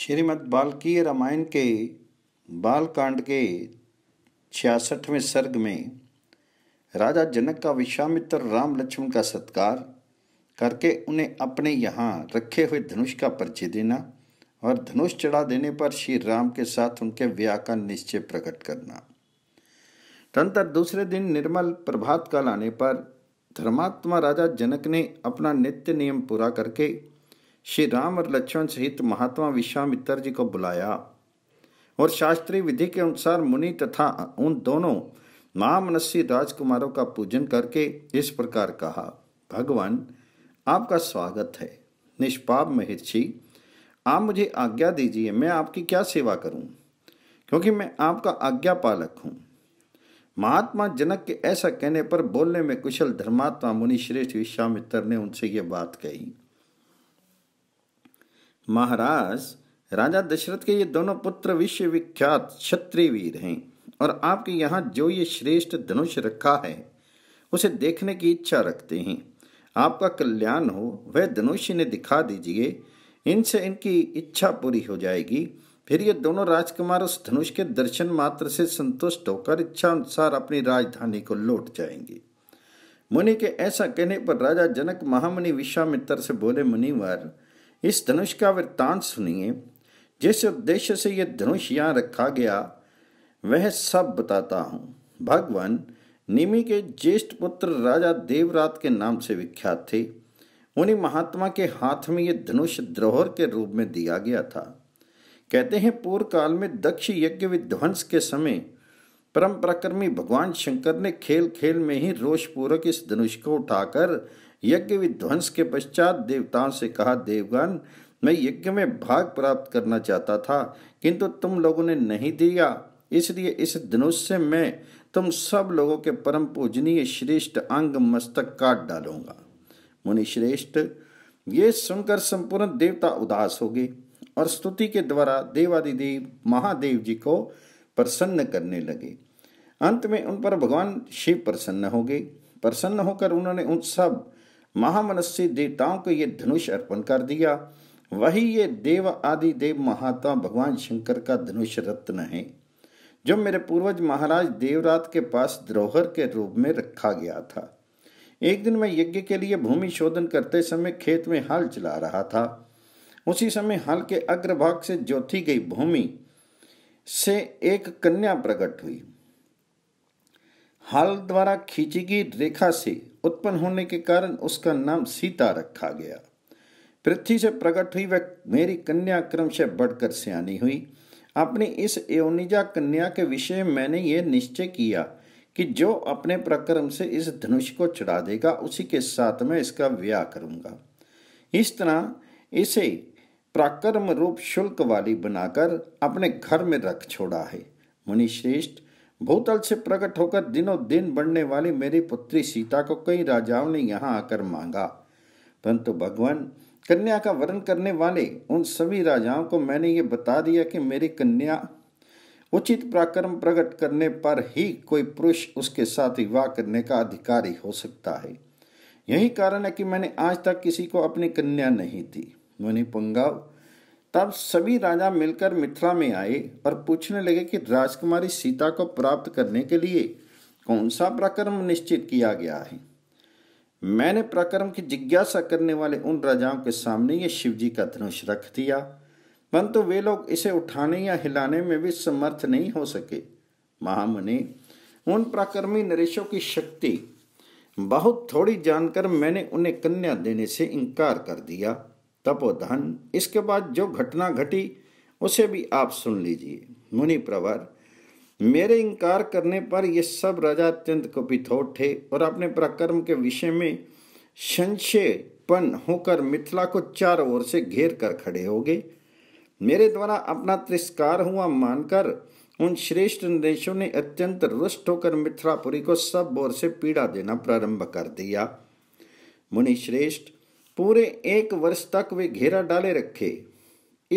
श्रीमद् बाल्कीय रामायण के बालकांड के छियासठवें सर्ग में राजा जनक का विश्वामित्र राम लक्ष्मण का सत्कार करके उन्हें अपने यहाँ रखे हुए धनुष का परिचय देना और धनुष चढ़ा देने पर श्री राम के साथ उनके व्याह का निश्चय प्रकट करना तंत्र दूसरे दिन निर्मल प्रभात काल आने पर धर्मात्मा राजा जनक ने अपना नित्य नियम पूरा करके श्री राम और लक्ष्मण सहित महात्मा विश्वामित्र जी को बुलाया और शास्त्रीय विधि के अनुसार मुनि तथा उन दोनों महामनस्सी राजकुमारों का पूजन करके इस प्रकार कहा भगवान आपका स्वागत है निष्पाप महर्षि आप मुझे आज्ञा दीजिए मैं आपकी क्या सेवा करूं क्योंकि मैं आपका आज्ञा पालक हूं महात्मा जनक के ऐसा कहने पर बोलने में कुशल धर्मात्मा मुनि श्रेष्ठ विश्वामित्र ने उनसे ये बात कही महाराज राजा दशरथ के ये दोनों पुत्र विश्वविख्यात क्षत्रियवीर हैं और आपके यहाँ जो ये श्रेष्ठ धनुष रखा है उसे देखने की इच्छा रखते हैं आपका कल्याण हो वह धनुष इन्हें दिखा दीजिए इनसे इनकी इच्छा पूरी हो जाएगी फिर ये दोनों राजकुमार उस धनुष के दर्शन मात्र से संतुष्ट होकर इच्छा अनुसार अपनी राजधानी को लौट जाएंगे मुनि के ऐसा कहने पर राजा जनक महामुनि विश्वामित्र से बोले मुनिवर इस धनुष का वृत्तांत सुनिए जिस उद्देश्य से यह धनुष यहाँ रखा गया वह सब बताता हूँ भगवान निमि के ज्येष्ठ पुत्र राजा देवरात के नाम से विख्यात थे उन्हें महात्मा के हाथ में यह धनुष द्रोहर के रूप में दिया गया था कहते हैं पूर्व काल में दक्ष यज्ञ विध्वंस के समय परम पराक्रमी भगवान शंकर ने खेल खेल में ही रोषपूर्वक इस धनुष को उठाकर यज्ञ विध्वंस के पश्चात देवताओं से कहा देवगण मैं यज्ञ में भाग प्राप्त करना चाहता था किंतु तुम लोगों ने नहीं दिया इसलिए इस धनुष से मैं तुम सब लोगों के परम पूजनीय श्रेष्ठ अंग मस्तक काट डालूंगा मुनि श्रेष्ठ ये सुनकर संपूर्ण देवता उदास हो गए और स्तुति के द्वारा देवादिदेव महादेव जी को प्रसन्न करने लगे अंत में उन पर भगवान शिव प्रसन्न हो गए प्रसन्न होकर उन्होंने उन सब महामनस्वी देवताओं को ये धनुष अर्पण कर दिया वही ये देव आदि देव महात्मा भगवान शंकर का धनुष रत्न है जो मेरे पूर्वज महाराज देवरात के पास द्रोहर के रूप में रखा गया था एक दिन मैं यज्ञ के लिए भूमि शोधन करते समय खेत में हल चला रहा था उसी समय हल के अग्रभाग से जोती गई भूमि से एक कन्या प्रकट हुई हल द्वारा खींची गई रेखा से उत्पन्न होने के कारण उसका नाम सीता रखा गया पृथ्वी से प्रकट हुई वह मेरी कन्या क्रम से बढ़कर सियानी हुई अपनी इस एवनिजा कन्या के विषय मैंने ये निश्चय किया कि जो अपने प्रक्रम से इस धनुष को चढ़ा देगा उसी के साथ मैं इसका व्याह करूंगा इस तरह इसे प्राक्रम रूप शुल्क वाली बनाकर अपने घर में रख छोड़ा है मुनिश्रेष्ठ भूतल से प्रकट होकर दिनों दिन बढ़ने वाली मेरी पुत्री सीता को कई राजाओं ने यहाँ आकर मांगा परंतु भगवान कन्या का वर्ण करने वाले उन सभी राजाओं को मैंने ये बता दिया कि मेरी कन्या उचित पराक्रम प्रकट करने पर ही कोई पुरुष उसके साथ विवाह करने का अधिकारी हो सकता है यही कारण है कि मैंने आज तक किसी को अपनी कन्या नहीं दी मुनि पंगाव तब सभी राजा मिलकर मिथिला में आए और पूछने लगे कि राजकुमारी सीता को प्राप्त करने के लिए कौन सा प्रक्रम निश्चित किया गया है मैंने प्रक्रम की जिज्ञासा करने वाले उन राजाओं के सामने ये शिवजी का धनुष रख दिया परंतु वे लोग इसे उठाने या हिलाने में भी समर्थ नहीं हो सके महामुनि उन प्राक्रमी नरेशों की शक्ति बहुत थोड़ी जानकर मैंने उन्हें कन्या देने से इनकार कर दिया तपोधन इसके बाद जो घटना घटी उसे भी आप सुन लीजिए मुनि प्रवर मेरे इनकार करने पर ये सब राजा अत्यंत कपित हो उठे और अपने पराक्रम के विषय में संशयपन होकर मिथिला को चारों ओर से घेर कर खड़े हो गए मेरे द्वारा अपना तिरस्कार हुआ मानकर उन श्रेष्ठ निर्देशों ने अत्यंत रुष्ट होकर मिथिलापुरी को सब ओर से पीड़ा देना प्रारंभ कर दिया मुनि श्रेष्ठ पूरे एक वर्ष तक वे घेरा डाले रखे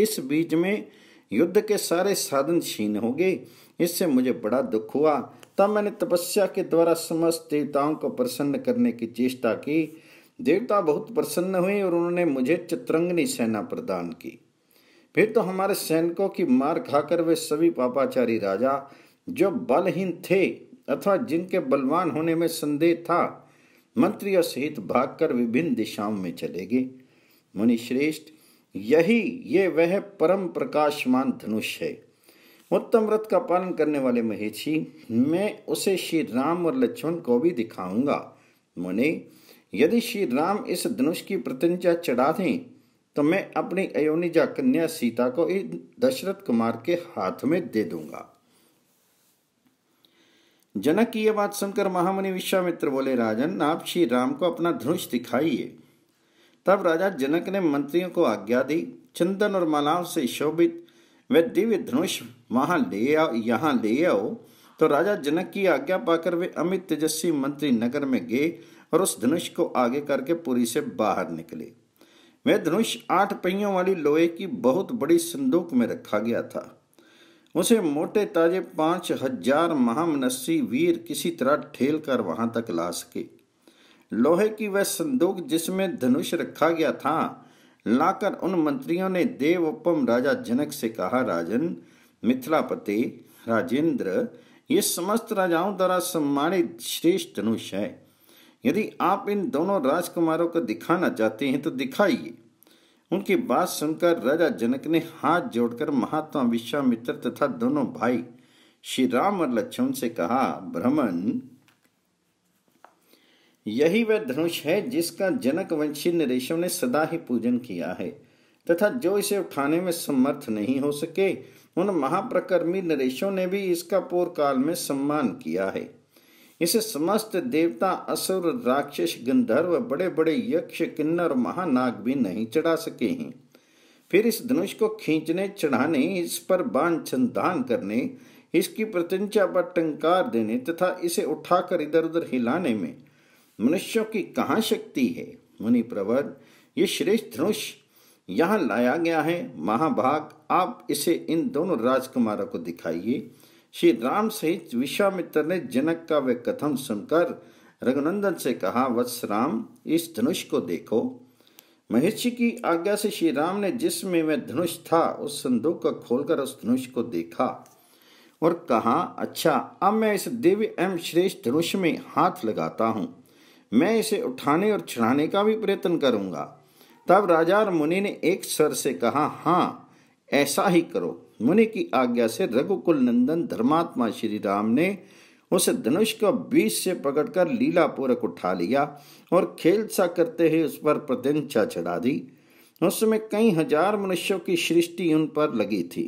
इस बीच में युद्ध के सारे साधन छीन हो गए इससे मुझे बड़ा दुख हुआ तब मैंने तपस्या के द्वारा समस्त देवताओं को प्रसन्न करने की चेष्टा की देवता बहुत प्रसन्न हुए और उन्होंने मुझे चित्रंगनी सेना प्रदान की फिर तो हमारे सैनिकों की मार खाकर वे सभी पापाचारी राजा जो बलहीन थे अथवा जिनके बलवान होने में संदेह था मंत्रियों सहित भागकर विभिन्न दिशाओं में चले गए मुनिश्रेष्ठ यही ये वह परम प्रकाशमान धनुष है उत्तम व्रत का पालन करने वाले महेशी मैं उसे श्री राम और लक्ष्मण को भी दिखाऊंगा मुनि यदि श्री राम इस धनुष की प्रतिज्ञा चढ़ा दें तो मैं अपनी अयोनिजा कन्या सीता को दशरथ कुमार के हाथ में दे दूंगा जनक की यह बात सुनकर महामुनि विश्वामित्र बोले राजन आप श्री राम को अपना ध्रुष दिखाइए तब राजा जनक ने मंत्रियों को आज्ञा दी चंदन और मालाओं से शोभित वे दिव्य धनुष वहां ले आओ यहाँ ले आओ तो राजा जनक की आज्ञा पाकर वे अमित तेजस्वी मंत्री नगर में गए और उस धनुष को आगे करके पुरी से बाहर निकले वह धनुष आठ पहियों वाली लोहे की बहुत बड़ी संदूक में रखा गया था उसे मोटे ताजे पांच हजार महामनस्सी वीर किसी तरह ठेल कर वहां तक ला सके लोहे की वह संदूक जिसमें धनुष रखा गया था लाकर उन मंत्रियों ने उपम राजा जनक से कहा राजन मिथिलापति राजेंद्र ये समस्त राजाओं द्वारा सम्मानित श्रेष्ठ धनुष है यदि आप इन दोनों राजकुमारों को दिखाना चाहते हैं तो दिखाइए उनकी बात सुनकर राजा जनक ने हाथ जोड़कर महात्मा विश्वामित्र तथा दोनों भाई श्री राम और लक्ष्मण से कहा भ्रमण यही वह धनुष है जिसका जनक वंशी नरेशों ने सदा ही पूजन किया है तथा जो इसे उठाने में समर्थ नहीं हो सके उन महाप्रकर्मी नरेशों ने भी इसका पूर्व काल में सम्मान किया है इसे समस्त देवता असुर राक्षस गंधर्व बड़े बड़े यक्ष किन्नर महानाग भी नहीं चढ़ा सके हैं फिर इस धनुष को खींचने चढ़ाने इस पर बाण छंदान करने इसकी प्रत्यंचा पर टंकार देने तथा इसे उठाकर इधर उधर हिलाने में मनुष्यों की कहाँ शक्ति है मुनि प्रवर ये श्रेष्ठ धनुष यहाँ लाया गया है महाभाग आप इसे इन दोनों राजकुमारों को दिखाइए श्री राम सहित विश्वामित्र ने जनक का वे कथन सुनकर रघुनंदन से कहा वत्स राम इस धनुष को देखो महर्षि की आज्ञा से श्री राम ने जिसमें वह धनुष था उस संदूक को खोलकर उस धनुष को देखा और कहा अच्छा अब मैं इस दिव्य एवं श्रेष्ठ धनुष में हाथ लगाता हूँ मैं इसे उठाने और चढ़ाने का भी प्रयत्न करूँगा तब राजा और मुनि ने एक सर से कहा हाँ ऐसा ही करो मुनि की आज्ञा से रघुकुल नंदन धर्मात्मा श्री राम ने उस धनुष को बीच से पकड़कर लीला पूर्वक उठा लिया और खेल सा करते हुए उस पर प्रत्यंचा चढ़ा दी उसमें कई हजार मनुष्यों की सृष्टि उन पर लगी थी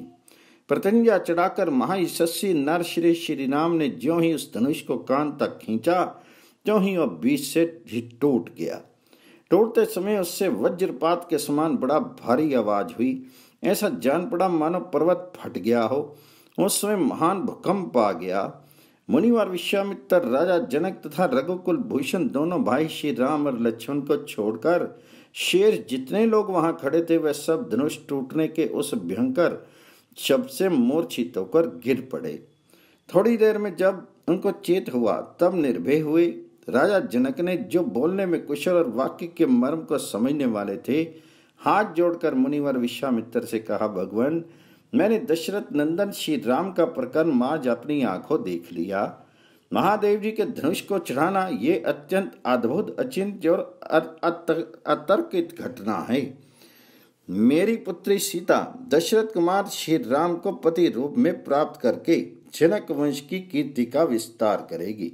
प्रत्यंजा चढ़ाकर महायशस्वी नर श्री श्री राम ने ज्यों ही उस धनुष को कान तक खींचा त्यों ही वह बीच से टूट गया टूटते समय उससे वज्रपात के समान बड़ा भारी आवाज हुई ऐसा जान पड़ा मानो पर्वत फट गया हो उस समय महान भूकंप आ गया मुनिवार विश्वामित्र राजा जनक तथा रघुकुल भूषण दोनों भाई श्री राम और लक्ष्मण को छोड़कर शेर जितने लोग वहां खड़े थे वह सब धनुष टूटने के उस भयंकर शब्द से मूर्छित होकर गिर पड़े थोड़ी देर में जब उनको चेत हुआ तब निर्भय हुए राजा जनक ने जो बोलने में कुशल और वाक्य के मर्म को समझने वाले थे हाथ जोड़कर मुनिवर विश्वामित्र से कहा भगवान मैंने दशरथ नंदन श्री राम का प्रकरण आज अपनी आंखों देख लिया महादेव जी के धनुष को चढ़ाना ये अत्यंत अद्भुत अचिंत्य और अतर्कित घटना है मेरी पुत्री सीता दशरथ कुमार श्री राम को पति रूप में प्राप्त करके जनक वंश की कीर्ति का विस्तार करेगी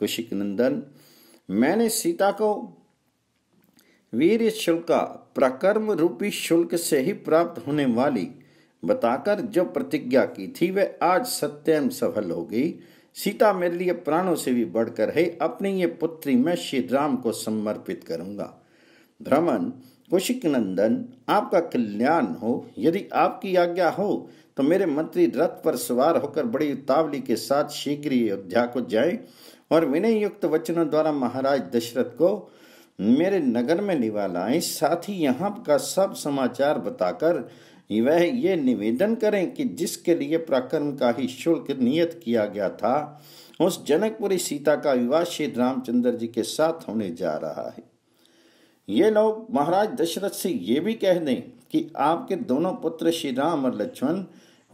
कुशिक नंदन मैंने सीता को वीर शुल्का प्रकर्म रूपी शुल्क से ही प्राप्त होने वाली बताकर जो प्रतिज्ञा की थी वह आज सत्यम सफल हो गई सीता मेरे लिए प्राणों से भी बढ़कर है अपनी ये पुत्री मैं श्री राम को समर्पित करूंगा भ्रमण कुशिक नंदन आपका कल्याण हो यदि आपकी आज्ञा हो तो मेरे मंत्री रथ पर सवार होकर बड़ी उतावली के साथ शीघ्र ही अयोध्या को जाए और विनय युक्त वचनों द्वारा महाराज दशरथ को मेरे नगर में निवाला आए साथ ही यहाँ का सब समाचार बताकर वह ये निवेदन करें कि जिसके लिए प्राकर्म का ही शुल्क नियत किया गया था उस जनकपुरी सीता का विवाह श्री रामचंद्र जी के साथ होने जा रहा है ये लोग महाराज दशरथ से ये भी कह दें कि आपके दोनों पुत्र श्री राम और लक्ष्मण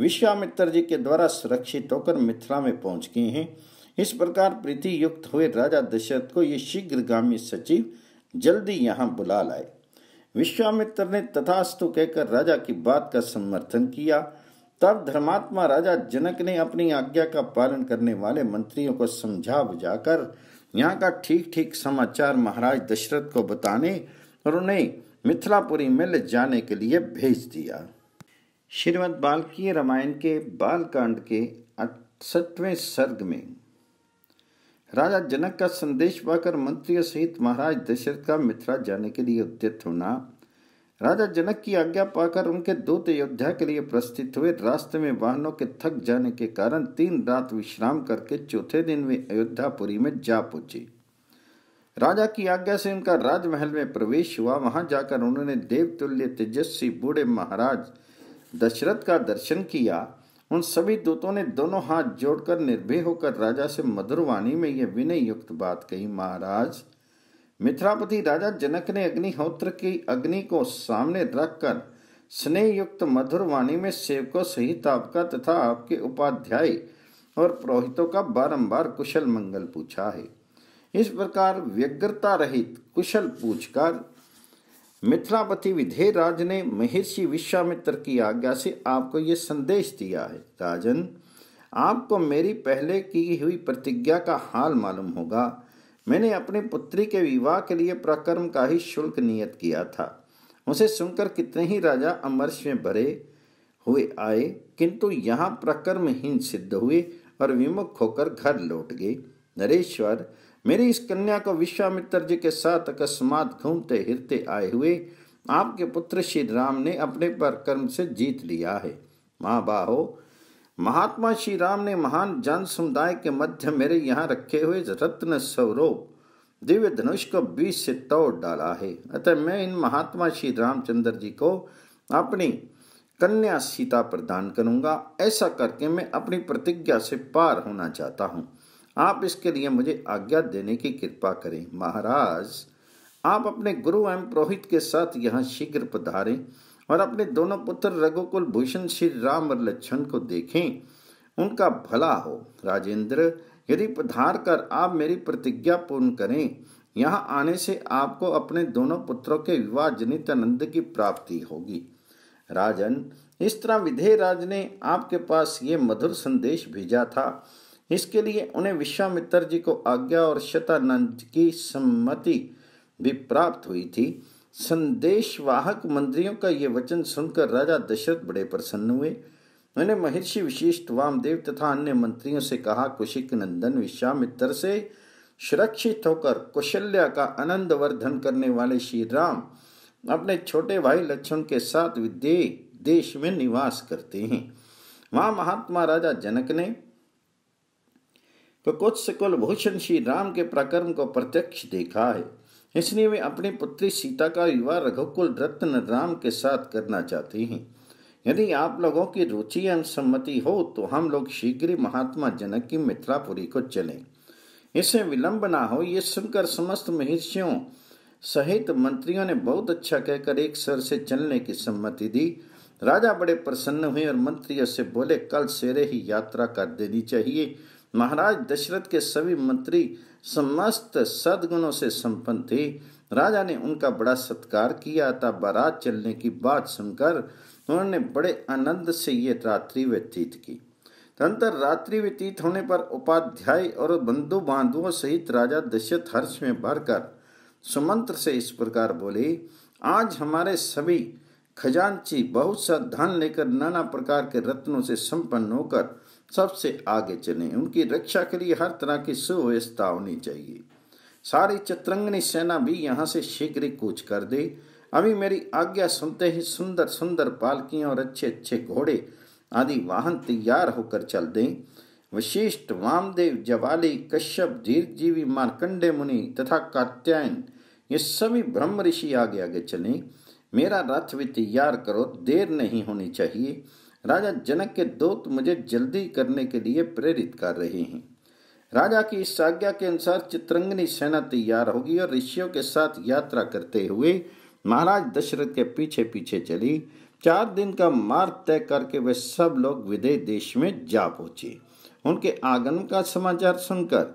विश्वामित्र जी के द्वारा सुरक्षित होकर मिथिला में पहुंच गए हैं इस प्रकार प्रीति युक्त हुए राजा दशरथ को ये शीघ्रगामी सचिव जल्दी यहाँ बुला लाए विश्वामित्र ने तथास्तु कहकर राजा की बात का समर्थन किया तब धर्मात्मा राजा जनक ने अपनी आज्ञा का पालन करने वाले मंत्रियों को समझा बुझाकर यहाँ का ठीक ठीक समाचार महाराज दशरथ को बताने और उन्हें मिथिलापुरी में ले जाने के लिए भेज दिया श्रीमद बाल्कीय रामायण के बालकांड के अड़सठवें सर्ग में राजा जनक का संदेश पाकर मंत्रियों सहित महाराज दशरथ का मिथिला जाने के लिए उद्यत होना राजा जनक की आज्ञा पाकर उनके दूत अयोध्या के लिए प्रस्थित हुए रास्ते में वाहनों के थक जाने के कारण तीन रात विश्राम करके चौथे दिन वे अयोध्यापुरी में जा पहुंचे राजा की आज्ञा से उनका राजमहल में प्रवेश हुआ वहां जाकर उन्होंने देवतुल्य तेजस्वी बूढ़े महाराज दशरथ का दर्शन किया उन सभी दूतों ने दोनों हाथ जोड़कर निर्भय होकर राजा से मधुरवाणी में यह विनय युक्त बात कही महाराज मिथ्रापति राजा जनक ने अग्निहोत्र की अग्नि को सामने रखकर स्नेह युक्त मधुरवाणी में सेवकों सहित आपका तथा आपके उपाध्याय और पुरोहितों का बारंबार कुशल मंगल पूछा है इस प्रकार व्यग्रता रहित कुशल पूछकर मिथिलापति विधेय राज ने महर्षि विश्वामित्र की आज्ञा से आपको ये संदेश दिया है राजन आपको मेरी पहले की हुई प्रतिज्ञा का हाल मालूम होगा मैंने अपने पुत्री के विवाह के लिए प्रकर्म का ही शुल्क नियत किया था उसे सुनकर कितने ही राजा अमर्ष में भरे हुए आए किंतु यहाँ प्रकर्महीन सिद्ध हुए और विमुख होकर घर लौट गए नरेश्वर मेरी इस कन्या को विश्वामित्र जी के साथ अकस्मात घूमते हिरते आए हुए आपके पुत्र श्री राम ने अपने पर कर्म से जीत लिया है माँ बाहो महात्मा श्री राम ने महान जन समुदाय के मध्य मेरे यहाँ रखे हुए रत्न स्वरूप दिव्य धनुष को बीच से तोड़ डाला है अतः मैं इन महात्मा श्री रामचंद्र जी को अपनी कन्या सीता प्रदान करूंगा ऐसा करके मैं अपनी प्रतिज्ञा से पार होना चाहता हूँ आप इसके लिए मुझे आज्ञा देने की कृपा करें महाराज आप अपने गुरु एवं पुरोहित के साथ यहाँ शीघ्र पधारें और अपने दोनों पुत्र रघुकुल भूषण श्री राम और लक्ष्मण को देखें उनका भला हो राजेंद्र यदि पधार कर आप मेरी प्रतिज्ञा पूर्ण करें यहाँ आने से आपको अपने दोनों पुत्रों के विवाह जनित आनंद की प्राप्ति होगी राजन इस तरह विधेय राज ने आपके पास ये मधुर संदेश भेजा था इसके लिए उन्हें विश्वामित्र जी को आज्ञा और शतानंद की सम्मति भी प्राप्त हुई थी संदेशवाहक मंत्रियों का ये वचन सुनकर राजा दशरथ बड़े प्रसन्न हुए उन्हें महर्षि विशिष्ट वामदेव तथा अन्य मंत्रियों से कहा कुशिक नंदन विश्वामित्र से सुरक्षित होकर कौशल्या का आनंद वर्धन करने वाले श्री राम अपने छोटे भाई लक्ष्मण के साथ विदेश देश में निवास करते हैं वहाँ महात्मा राजा जनक ने तो कुछ कुलभूषण श्री राम के प्रकर्म को प्रत्यक्ष देखा है इसलिए वे अपनी पुत्री सीता का विवाह रघुकुल रत्न राम के साथ करना चाहते हैं यदि आप लोगों की रुचि एवं सम्मति हो तो हम लोग शीघ्र ही महात्मा जनक की मित्रापुरी को चलें इसे विलंब ना हो ये सुनकर समस्त महर्षियों सहित मंत्रियों ने बहुत अच्छा कहकर एक सर से चलने की सम्मति दी राजा बड़े प्रसन्न हुए और मंत्रियों से बोले कल सेरे ही यात्रा कर देनी चाहिए महाराज दशरथ के सभी मंत्री समस्त सदगुणों से संपन्न थे राजा ने उनका बड़ा सत्कार किया था बारात चलने की बात सुनकर उन्होंने बड़े आनंद से ये रात्रि व्यतीत की तंत्र रात्रि व्यतीत होने पर उपाध्याय और बंधु बांधुओं सहित राजा दशरथ हर्ष में भरकर सुमंत्र से इस प्रकार बोले आज हमारे सभी खजांची बहुत सा धन लेकर नाना प्रकार के रत्नों से संपन्न होकर सबसे आगे चले उनकी रक्षा के लिए हर तरह की सुव्यवस्था होनी चाहिए सारी चतरंगनी सेना भी यहाँ से शीघ्र कूच कर दे अभी मेरी आज्ञा सुनते ही सुंदर सुंदर पालकियाँ और अच्छे अच्छे घोड़े आदि वाहन तैयार होकर चल दें वशिष्ठ वामदेव जवाली कश्यप दीर्घजीवी मार्कंडे मुनि तथा कात्यायन ये सभी ब्रह्म ऋषि आगे आगे चलें मेरा रथ भी तैयार करो देर नहीं होनी चाहिए राजा जनक के दोत मुझे जल्दी करने के लिए प्रेरित कर रहे हैं राजा की इस आज्ञा के अनुसार चित्रंगनी सेना तैयार होगी और ऋषियों के साथ यात्रा करते हुए महाराज दशरथ के पीछे पीछे चली चार दिन का मार्ग तय करके वे सब लोग विदेश देश में जा पहुंचे उनके आगमन का समाचार सुनकर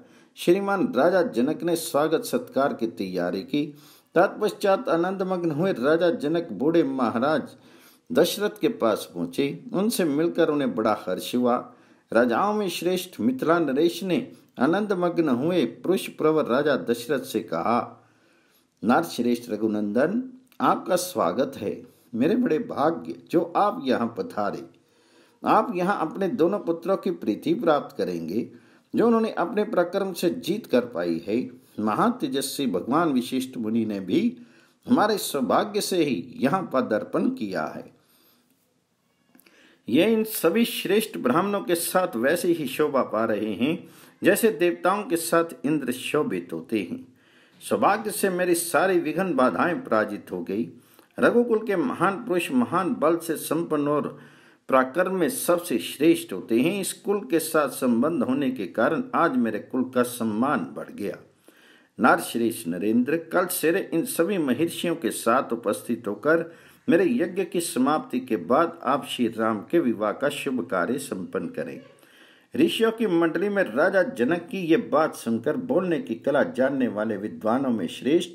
श्रीमान राजा जनक ने स्वागत सत्कार की तैयारी की तत्पश्चात आनंदमग्न हुए राजा जनक बूढ़े महाराज दशरथ के पास पहुंचे उनसे मिलकर उन्हें बड़ा हर्ष हुआ राजाओं में श्रेष्ठ मिथिला नरेश ने आनंद मग्न हुए पुरुष प्रवर राजा दशरथ से कहा नारश्रेष्ठ रघुनंदन आपका स्वागत है मेरे बड़े भाग्य जो आप यहाँ पधारे आप यहाँ अपने दोनों पुत्रों की प्रीति प्राप्त करेंगे जो उन्होंने अपने प्रक्रम से जीत कर पाई है महातेजस्वी भगवान विशिष्ट मुनि ने भी हमारे सौभाग्य से ही यहाँ पदर्पण किया है ये इन सभी श्रेष्ठ ब्राह्मणों के साथ वैसे ही शोभा पा रहे हैं जैसे देवताओं के साथ इंद्र शोभित होते हैं सौभाग्य से मेरी सारी विघन बाधाएं पराजित हो गई रघुकुल के महान पुरुष महान बल से संपन्न और प्राकर्म में सबसे श्रेष्ठ होते हैं इस कुल के साथ संबंध होने के कारण आज मेरे कुल का सम्मान बढ़ गया नारश्रेष्ठ नरेंद्र कल सिरे इन सभी महर्षियों के साथ उपस्थित होकर मेरे यज्ञ की समाप्ति के बाद आप श्री राम के विवाह का शुभ कार्य संपन्न करें ऋषियों की मंडली में राजा जनक की ये बात सुनकर बोलने की कला जानने वाले विद्वानों में श्रेष्ठ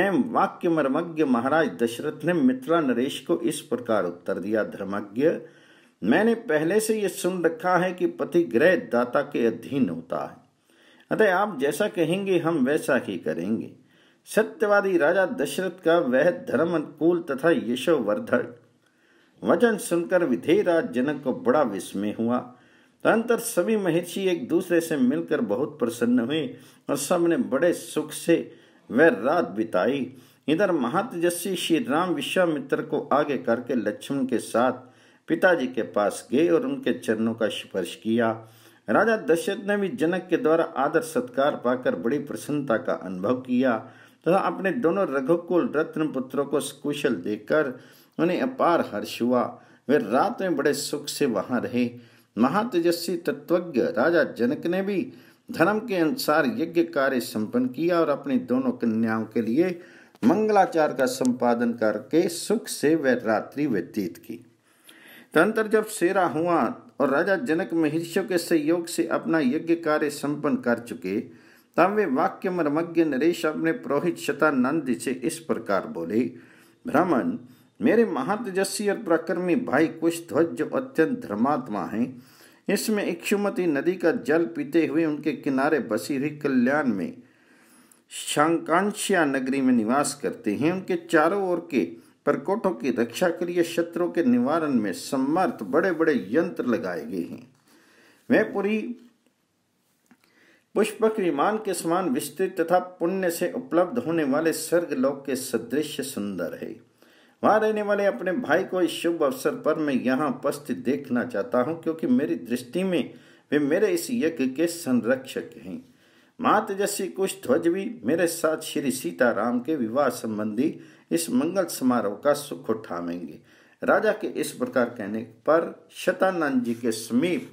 एवं वाक्य मर्मज्ञ महाराज दशरथ ने मित्रा नरेश को इस प्रकार उत्तर दिया धर्मज्ञ मैंने पहले से ये सुन रखा है कि पति ग्रह दाता के अधीन होता है अतः आप जैसा कहेंगे हम वैसा ही करेंगे सत्यवादी राजा दशरथ का वह धर्म अनुकूल तथा यशोवर्धक वचन सुनकर विधेयराज जनक को बड़ा विस्मय हुआ तदंतर सभी महर्षि एक दूसरे से मिलकर बहुत प्रसन्न हुए और सबने बड़े सुख से वह रात बिताई इधर महातेजस्वी श्री राम विश्वामित्र को आगे करके लक्ष्मण के साथ पिताजी के पास गए और उनके चरणों का स्पर्श किया राजा दशरथ ने भी जनक के द्वारा आदर सत्कार पाकर बड़ी प्रसन्नता का अनुभव किया तथा तो अपने दोनों रघुकुल रत्न पुत्रों को कुशल देखकर उन्हें अपार हर्ष हुआ वे रात में बड़े सुख से वहां रहे महातेजस्वी तत्वज्ञ राजा जनक ने भी धर्म के अनुसार यज्ञ कार्य संपन्न किया और अपनी दोनों कन्याओं के लिए मंगलाचार का संपादन करके सुख से वह रात्रि व्यतीत की तंत्र जब सेरा हुआ और राजा जनक महर्षियों के सहयोग से अपना यज्ञ कार्य संपन्न कर चुके तब वाक्य मर्मज्ञ नरेश अपने पुरोहित शतानंद से इस प्रकार बोले ब्राह्मण मेरे महातेजस्वी और प्रकर्मी भाई कुश ध्वज जो अत्यंत धर्मात्मा हैं इसमें इक्षुमती नदी का जल पीते हुए उनके किनारे बसी हुई कल्याण में शांकांक्षा नगरी में निवास करते हैं उनके चारों ओर के प्रकोटों की रक्षा के लिए शत्रुओं के निवारण में समर्थ बड़े बड़े यंत्र लगाए गए हैं वे पूरी पुष्पक विमान के समान विस्तृत तथा पुण्य से उपलब्ध होने वाले स्वर्ग लोक के सदृश सुंदर है वहां रहने वाले अपने भाई को इस शुभ अवसर पर मैं यहाँ उपस्थित देखना चाहता हूँ क्योंकि मेरी दृष्टि में वे मेरे इस यज्ञ के संरक्षक हैं मात जैसी कुश ध्वज भी मेरे साथ श्री सीताराम के विवाह संबंधी इस मंगल समारोह का सुख उठावेंगे राजा के इस प्रकार कहने पर शतानंद जी के समीप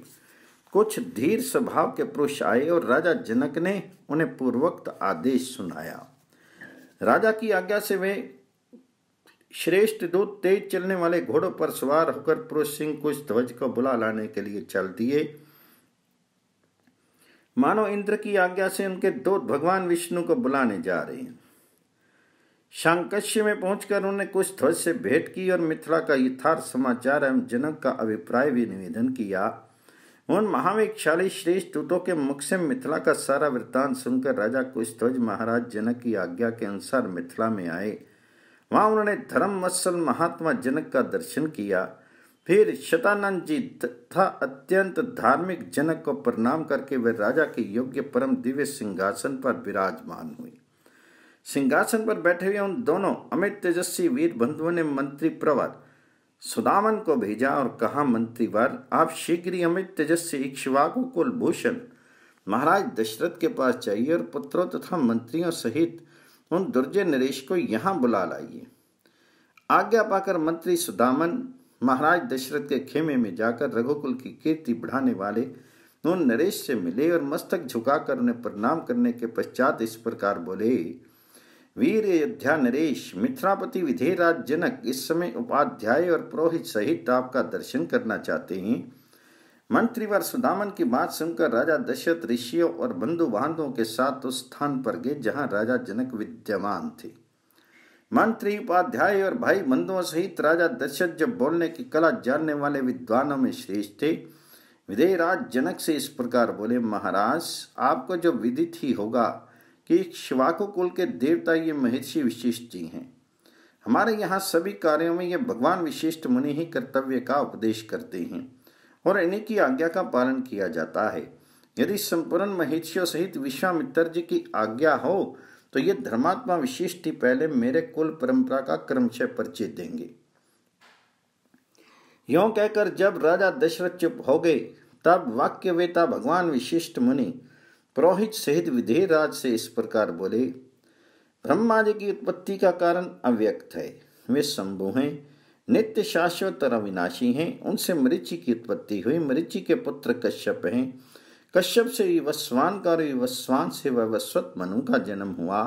कुछ धीर स्वभाव के पुरुष आए और राजा जनक ने उन्हें पूर्वोक्त आदेश सुनाया राजा की आज्ञा से वे श्रेष्ठ दूत तेज चलने वाले घोड़ों पर सवार होकर पुरुष सिंह कुछ ध्वज को बुला लाने के लिए चल दिए मानो इंद्र की आज्ञा से उनके दो भगवान विष्णु को बुलाने जा रहे हैं शांकश्य में पहुंचकर उन्होंने कुछ ध्वज से भेंट की और मिथिला का यथार्थ समाचार एवं जनक का अभिप्राय भी निवेदन किया उन महावीक्षाली श्री दूतों के मुख से मिथिला का सारा वृत्तांत सुनकर राजा कुशध्वज महाराज जनक की आज्ञा के अनुसार मिथिला में आए वहां उन्होंने धर्म मत्सल महात्मा जनक का दर्शन किया फिर शतानंद जी तथा अत्यंत धार्मिक जनक को प्रणाम करके वे राजा के योग्य परम दिव्य सिंहासन पर विराजमान हुए सिंहासन पर बैठे हुए उन दोनों अमित तेजस्वी वीर बंधुओं ने मंत्री प्रवर सुदामन को भेजा और कहा मंत्रीवर आप शीघ्र ही तेजस्वी इक्शवा को कुलभूषण महाराज दशरथ के पास जाइए और पुत्रों तथा मंत्रियों सहित उन दुर्जय नरेश को यहाँ बुला लाइए आज्ञा पाकर मंत्री सुदामन महाराज दशरथ के खेमे में जाकर रघुकुल की कीर्ति बढ़ाने वाले उन नरेश से मिले और मस्तक झुकाकर उन्हें प्रणाम करने के पश्चात इस प्रकार बोले वीर अयोध्या नरेश मिथ्रापति विधेयराज जनक इस समय उपाध्याय और पुरोहित सहित आपका दर्शन करना चाहते हैं वर सुदामन की बात सुनकर राजा दशरथ ऋषियों और बंधु बांधों के साथ उस स्थान पर गए जहां राजा जनक विद्यमान थे मंत्री उपाध्याय और भाई बंधुओं सहित राजा दशरथ जब बोलने की कला जानने वाले विद्वानों में श्रेष्ठ थे विधेयराज जनक से इस प्रकार बोले महाराज आपको जो विदित ही होगा कि शिवाको कुल के देवता ये महर्षि विशिष्ट जी हैं हमारे यहाँ सभी कार्यों में ये भगवान विशिष्ट मुनि ही कर्तव्य का उपदेश करते हैं और इन्हीं की आज्ञा का पालन किया जाता है यदि संपूर्ण महिषियों सहित विश्वामित्र जी की आज्ञा हो तो ये धर्मात्मा विशिष्ट ही पहले मेरे कुल परंपरा का क्रमशः परिचय देंगे यों कहकर जब राजा दशरथ चुप हो गए तब वाक्यवेता भगवान विशिष्ट मुनि पुरोहित सहित विधेयराज से इस प्रकार बोले ब्रह्मा जी की उत्पत्ति का कारण अव्यक्त है वे शंभु हैं नित्य शाश्वत और अविनाशी हैं उनसे मरीचि की उत्पत्ति हुई मरीचि के पुत्र कश्यप हैं कश्यप से विवस्वान का और विवस्वान से वस्वत मनु का जन्म हुआ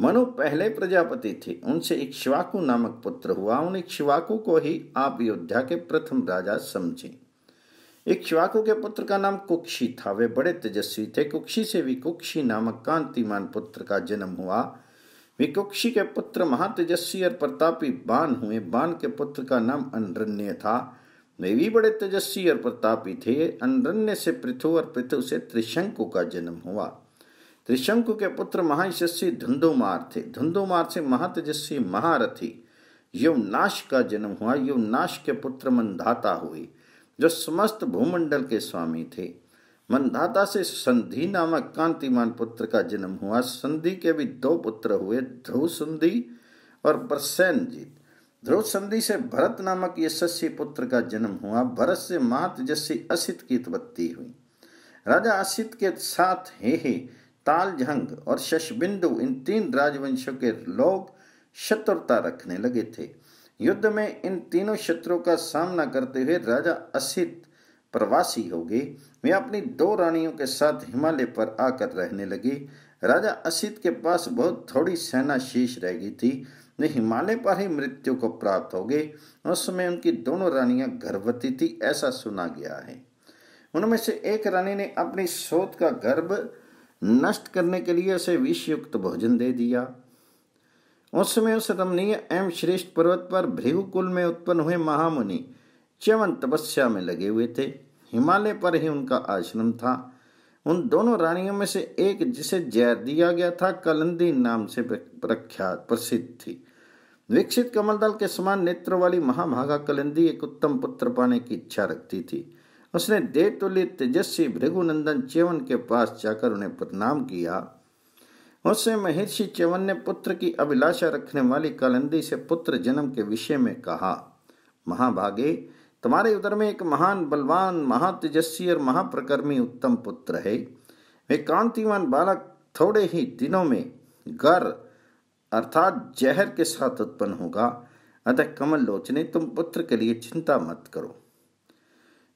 मनु पहले प्रजापति थे उनसे इक्ष्वाकु नामक पुत्र हुआ उन इक्ष्वाकु को ही आप योद्धा के प्रथम राजा समझें एक शिवाकु के पुत्र का नाम कुक्षी था वे बड़े तेजस्वी थे कुक्षी से विकुक्षी नामक कांतिमान पुत्र का जन्म हुआ विकुक्षी के पुत्र महातेजस्वी और प्रतापी बान हुए बान के पुत्र का नाम अनरण्य था वे भी बड़े तेजस्वी और प्रतापी थे अनरण्य से पृथु और पृथु से त्रिशंकु का जन्म हुआ त्रिशंकु के पुत्र महायशस्वी धुंधुमार थे धुंधुमार से महातेजस्वी महारथी युवनाश का जन्म हुआ युवनाश के पुत्र मंदाता हुई जो समस्त भूमंडल के स्वामी थे मनदाता से संधि नामक कांतिमान पुत्र का जन्म हुआ संधि के भी दो पुत्र हुए ध्रुव संधि और प्रसैन जीत ध्रुव संधि से भरत नामक यशस्वी पुत्र का जन्म हुआ भरत से मात जस्सी असित की उत्पत्ति हुई राजा असित के साथ हे हे तालझंग और शशबिंदु इन तीन राजवंशों के लोग शत्रुता रखने लगे थे युद्ध में इन तीनों शत्रुओं का सामना करते हुए राजा असित प्रवासी हो गए वे अपनी दो रानियों के साथ हिमालय पर आकर रहने लगे राजा असित के पास बहुत थोड़ी सेना शेष रह गई थी वे हिमालय पर ही मृत्यु को प्राप्त हो गए उस समय उनकी दोनों रानियां गर्भवती थी ऐसा सुना गया है उनमें से एक रानी ने अपनी सोत का गर्भ नष्ट करने के लिए उसे विषयुक्त भोजन दे दिया उस समय उस रमणीय एवं श्रेष्ठ पर्वत पर भृगुकुल में उत्पन्न हुए महामुनि च्यवन तपस्या में लगे हुए थे हिमालय पर ही उनका आश्रम था उन दोनों रानियों में से एक जिसे जय दिया गया था कलंदी नाम से प्रख्यात प्रसिद्ध थी विकसित कमलदल के समान नेत्र वाली महाभागा कलंदी एक उत्तम पुत्र पाने की इच्छा रखती थी उसने देवतुल्य तेजस्वी भृगुनंदन च्यवन के पास जाकर उन्हें प्रणाम किया उससे महर्षि च्यवन ने पुत्र की अभिलाषा रखने वाली कालंदी से पुत्र जन्म के विषय में कहा महाभागे तुम्हारे उदर में एक महान बलवान महातेजस्वी और महाप्रकर्मी उत्तम पुत्र है वे कांतिवान बालक थोड़े ही दिनों में गर अर्थात जहर के साथ उत्पन्न होगा अतः कमल लोचने तुम पुत्र के लिए चिंता मत करो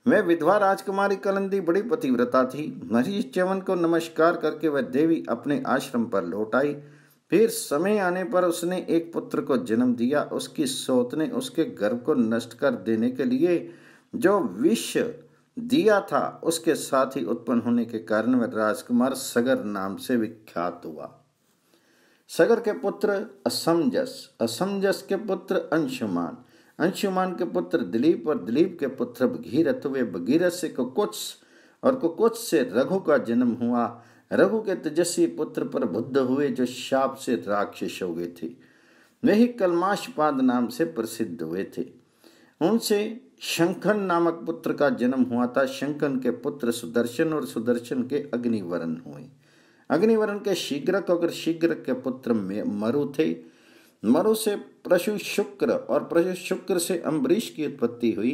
वह विधवा राजकुमारी कलंदी बड़ी पतिव्रता थी मरीज चवन को नमस्कार करके वह देवी अपने आश्रम पर लौट आई फिर समय आने पर उसने एक पुत्र को जन्म दिया उसकी सोत ने उसके गर्भ को नष्ट कर देने के लिए जो विष दिया था उसके साथ ही उत्पन्न होने के कारण वह राजकुमार सगर नाम से विख्यात हुआ सगर के पुत्र असमजस असमजस के पुत्र अंशुमान अंशुमान के पुत्र दिलीप और दिलीप के पुत्र भगीरथ हुए भगीरथ से कुकुत्स और कुकुत्स से रघु का जन्म हुआ रघु के तेजस्वी पुत्र पर बुद्ध हुए जो शाप से राक्षस हो गए थे वे ही कलमाशपाद नाम से प्रसिद्ध हुए थे उनसे शंखन नामक पुत्र का जन्म हुआ था शंखन के पुत्र सुदर्शन और सुदर्शन के अग्निवरण हुए अग्निवरण के शीघ्रक और शीघ्र के पुत्र मरु थे मरु से प्रशु शुक्र और प्रशु शुक्र से अम्बरीश की उत्पत्ति हुई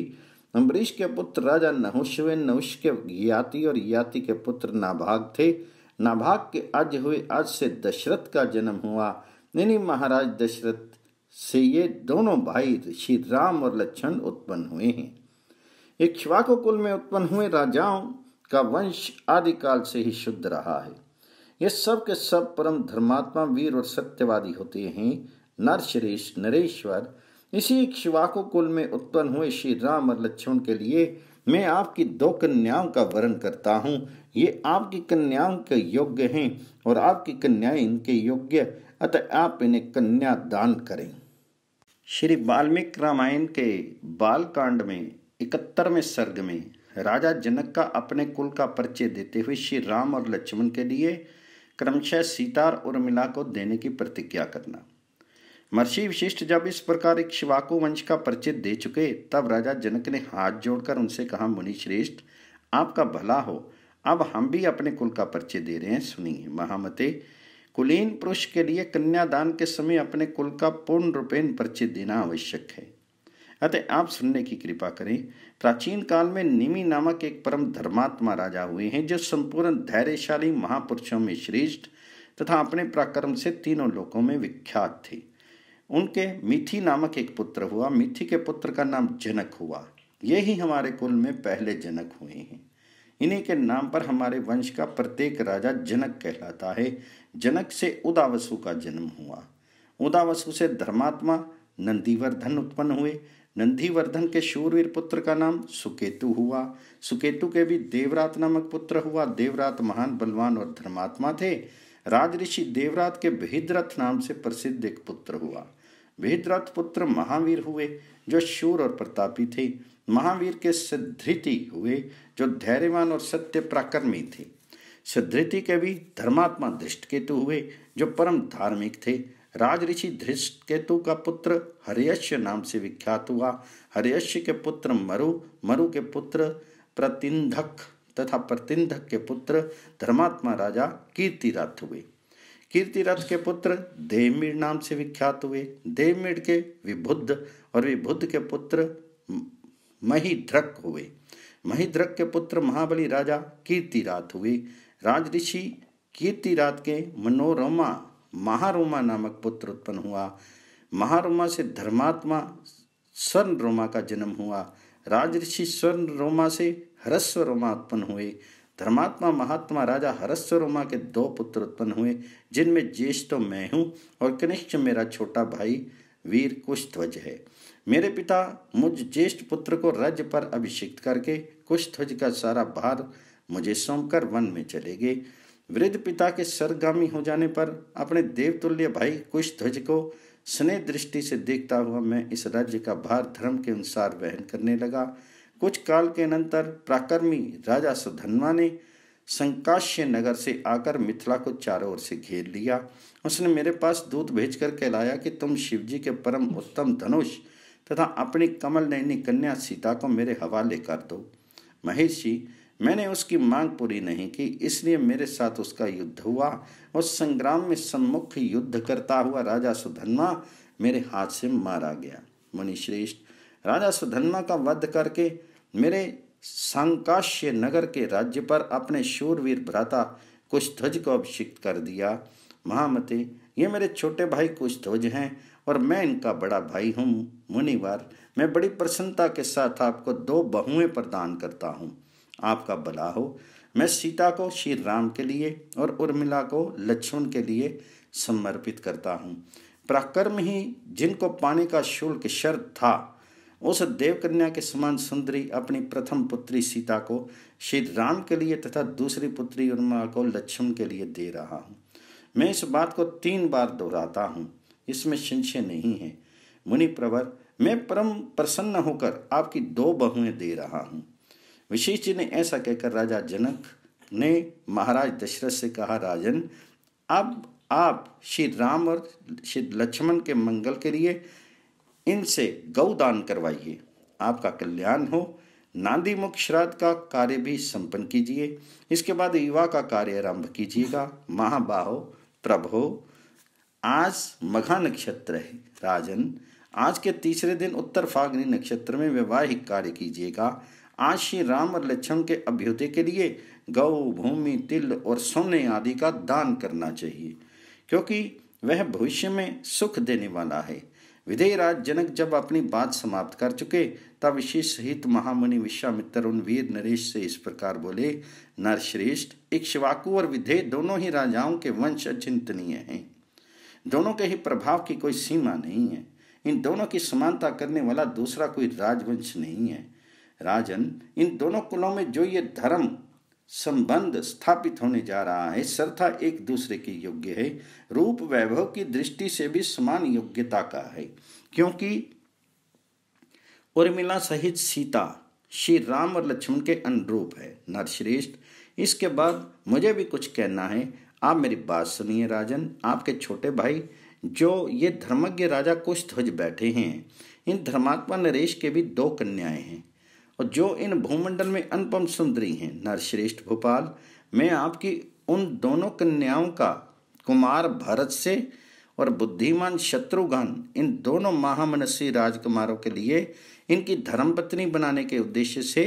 अम्बरीश के पुत्र राजा नहुष हुए नहुष के याति और याति के पुत्र नाभाग थे नाभाग के आज हुए आज से दशरथ का जन्म हुआ यानी महाराज दशरथ से ये दोनों भाई श्री राम और लक्ष्मण उत्पन्न हुए हैं इक्ष्वाकु कुल में उत्पन्न हुए राजाओं का वंश आदिकाल से ही शुद्ध रहा है ये सब के सब परम धर्मात्मा वीर और सत्यवादी होते हैं नरशरीश नरेश्वर इसी शिवाको कुल में उत्पन्न हुए श्री राम और लक्ष्मण के लिए मैं आपकी दो कन्याओं का वर्ण करता हूँ ये आपकी कन्याओं के योग्य हैं और आपकी कन्याएं इनके योग्य अतः आप इन्हें कन्या दान करें श्री वाल्मीकि रामायण के बालकांड में इकहत्तरवें सर्ग में राजा जनक का अपने कुल का परिचय देते हुए श्री राम और लक्ष्मण के लिए क्रमशः सीतार उर्मिला को देने की प्रतिज्ञा करना महर्षि विशिष्ट जब इस प्रकार एक शिवाकु वंश का परिचय दे चुके तब राजा जनक ने हाथ जोड़कर उनसे कहा मुनि श्रेष्ठ आपका भला हो अब हम भी अपने कुल का परिचय दे रहे हैं सुनिए महामते कुलीन पुरुष के लिए कन्यादान के समय अपने कुल का पूर्ण रूपेण परिचय देना आवश्यक है अतः आप सुनने की कृपा करें प्राचीन काल में निमी नामक एक परम धर्मात्मा राजा हुए हैं जो संपूर्ण धैर्यशाली महापुरुषों में श्रेष्ठ तथा अपने पराक्रम से तीनों लोकों में विख्यात थे उनके मिथी नामक एक पुत्र हुआ मिथी के पुत्र का नाम जनक हुआ ये ही हमारे कुल में पहले जनक हुए हैं इन्हीं के नाम पर हमारे वंश का प्रत्येक राजा जनक कहलाता है जनक से उदावसु का जन्म हुआ उदावसु से धर्मात्मा नंदीवर्धन उत्पन्न हुए नंदीवर्धन के शूरवीर पुत्र का नाम सुकेतु हुआ सुकेतु के भी देवरात नामक पुत्र हुआ देवरात महान बलवान और धर्मात्मा थे राजऋषि देवरात के भीद्रथ नाम से प्रसिद्ध एक पुत्र हुआ भीद्रथ पुत्र महावीर हुए जो शूर और प्रतापी थे महावीर के सिद्धृति हुए जो धैर्यवान और सत्य प्राकर्मी थे सिद्धृति के भी धर्मात्मा धृष्ट केतु हुए जो परम धार्मिक थे राजऋषि धृष्ट केतु का पुत्र हरियश्य नाम से विख्यात हुआ हरियश्य के पुत्र मरु मरु के पुत्र प्रतिंधक तथा प्रतिनिधक के पुत्र धर्मात्मा राजा कीर्तिरथ हुए कीर्तिरथ के पुत्र देवमीर नाम से विख्यात हुए देवमीर के विबुद्ध और विबुद्ध के पुत्र महिध्रक हुए महिध्रक के पुत्र महाबली राजा कीर्तिरात हुए राज ऋषि कीर्तिरात के मनोरमा महारोमा नामक पुत्र उत्पन्न हुआ महारोमा से धर्मात्मा स्वर्ण रोमा का जन्म हुआ राज ऋषि स्वर्ण रोमा से हरस्वरोमा उत्पन्न हुए धर्मात्मा महात्मा राजा हरस्वरोमा के दो पुत्र उत्पन्न हुए जिनमें ज्येष्ठ तो मैं हूँ और कनिष्ठ मेरा छोटा भाई वीर कुशध्वज है मेरे पिता मुझ ज्येष्ठ पुत्र को रज पर अभिषिक्त करके कुशध्वज का सारा भार मुझे सौंपकर वन में चले गए वृद्ध पिता के सरगामी हो जाने पर अपने देवतुल्य भाई कुशध्वज को स्नेह दृष्टि से देखता हुआ मैं इस राज्य का भार धर्म के अनुसार वहन करने लगा कुछ काल के अनंतर प्राकर्मी राजा सुधन्वा ने संकाश्य नगर से आकर मिथिला को चारों ओर से घेर लिया उसने मेरे पास दूत भेजकर कहलाया कि तुम शिवजी के परम उत्तम धनुष तथा अपनी कमल नैनी कन्या सीता को मेरे हवाले कर दो महेश जी मैंने उसकी मांग पूरी नहीं की इसलिए मेरे साथ उसका युद्ध हुआ उस संग्राम में सम्मुख युद्ध करता हुआ राजा सुधन्वा मेरे हाथ से मारा गया मुनिश्रेष्ठ राजा सुधन्वा का वध करके मेरे सांकाश्य नगर के राज्य पर अपने शूरवीर भ्राता कुशध्वज को अभिषिक्त कर दिया महामते ये मेरे छोटे भाई कुशध्वज हैं और मैं इनका बड़ा भाई हूँ मुनिवार मैं बड़ी प्रसन्नता के साथ आपको दो बहुएं प्रदान करता हूँ आपका भला हो मैं सीता को श्री राम के लिए और उर्मिला को लक्ष्मण के लिए समर्पित करता हूँ प्राकर्म ही जिनको पाने का शुल्क शर्त था उस देवकन्या के समान सुंदरी अपनी प्रथम पुत्री सीता को श्री राम के लिए तथा दूसरी पुत्री उर्मा को लक्ष्मण के लिए दे रहा हूँ मैं इस बात को तीन बार दोहराता हूँ इसमें संशय नहीं है मुनि प्रवर मैं परम प्रसन्न होकर आपकी दो बहुएं दे रहा हूँ विशेष जी ने ऐसा कहकर राजा जनक ने महाराज दशरथ से कहा राजन अब आप श्री राम और श्री लक्ष्मण के मंगल के लिए इनसे गौदान करवाइए आपका कल्याण हो नांदी मुख श्राद्ध का कार्य भी संपन्न कीजिए इसके बाद युवा का कार्य आरंभ कीजिएगा महाबाहो प्रभो आज मघा नक्षत्र है राजन आज के तीसरे दिन उत्तर फाग्नि नक्षत्र में वैवाहिक कार्य कीजिएगा आज श्री राम और लक्ष्मण के अभ्युदय के लिए गौ भूमि तिल और सोने आदि का दान करना चाहिए क्योंकि वह भविष्य में सुख देने वाला है विदेहराज जनक जब अपनी बात समाप्त कर चुके तब शिष्य सहित महामुनि विश्वामित्र उन वीर नरेश से इस प्रकार बोले नरश्रेष्ठ एक शिवाकु और विधेय दोनों ही राजाओं के वंश अचिंतनीय हैं दोनों के ही प्रभाव की कोई सीमा नहीं है इन दोनों की समानता करने वाला दूसरा कोई राजवंश नहीं है राजन इन दोनों कुलों में जो ये धर्म संबंध स्थापित होने जा रहा है श्रद्धा एक दूसरे के योग्य है रूप वैभव की दृष्टि से भी समान योग्यता का है क्योंकि उर्मिला सहित सीता श्री राम और लक्ष्मण के अनुरूप है नरश्रेष्ठ इसके बाद मुझे भी कुछ कहना है आप मेरी बात सुनिए राजन आपके छोटे भाई जो ये धर्मज्ञ राजा कुछ ध्वज बैठे हैं इन धर्मात्मा नरेश के भी दो कन्याएं हैं और जो इन भूमंडल में अनुपम सुंदरी हैं नरश्रेष्ठ भोपाल मैं आपकी उन दोनों कन्याओं का कुमार भरत से और बुद्धिमान शत्रुघ्न इन दोनों महामनसी राजकुमारों के लिए इनकी धर्मपत्नी बनाने के उद्देश्य से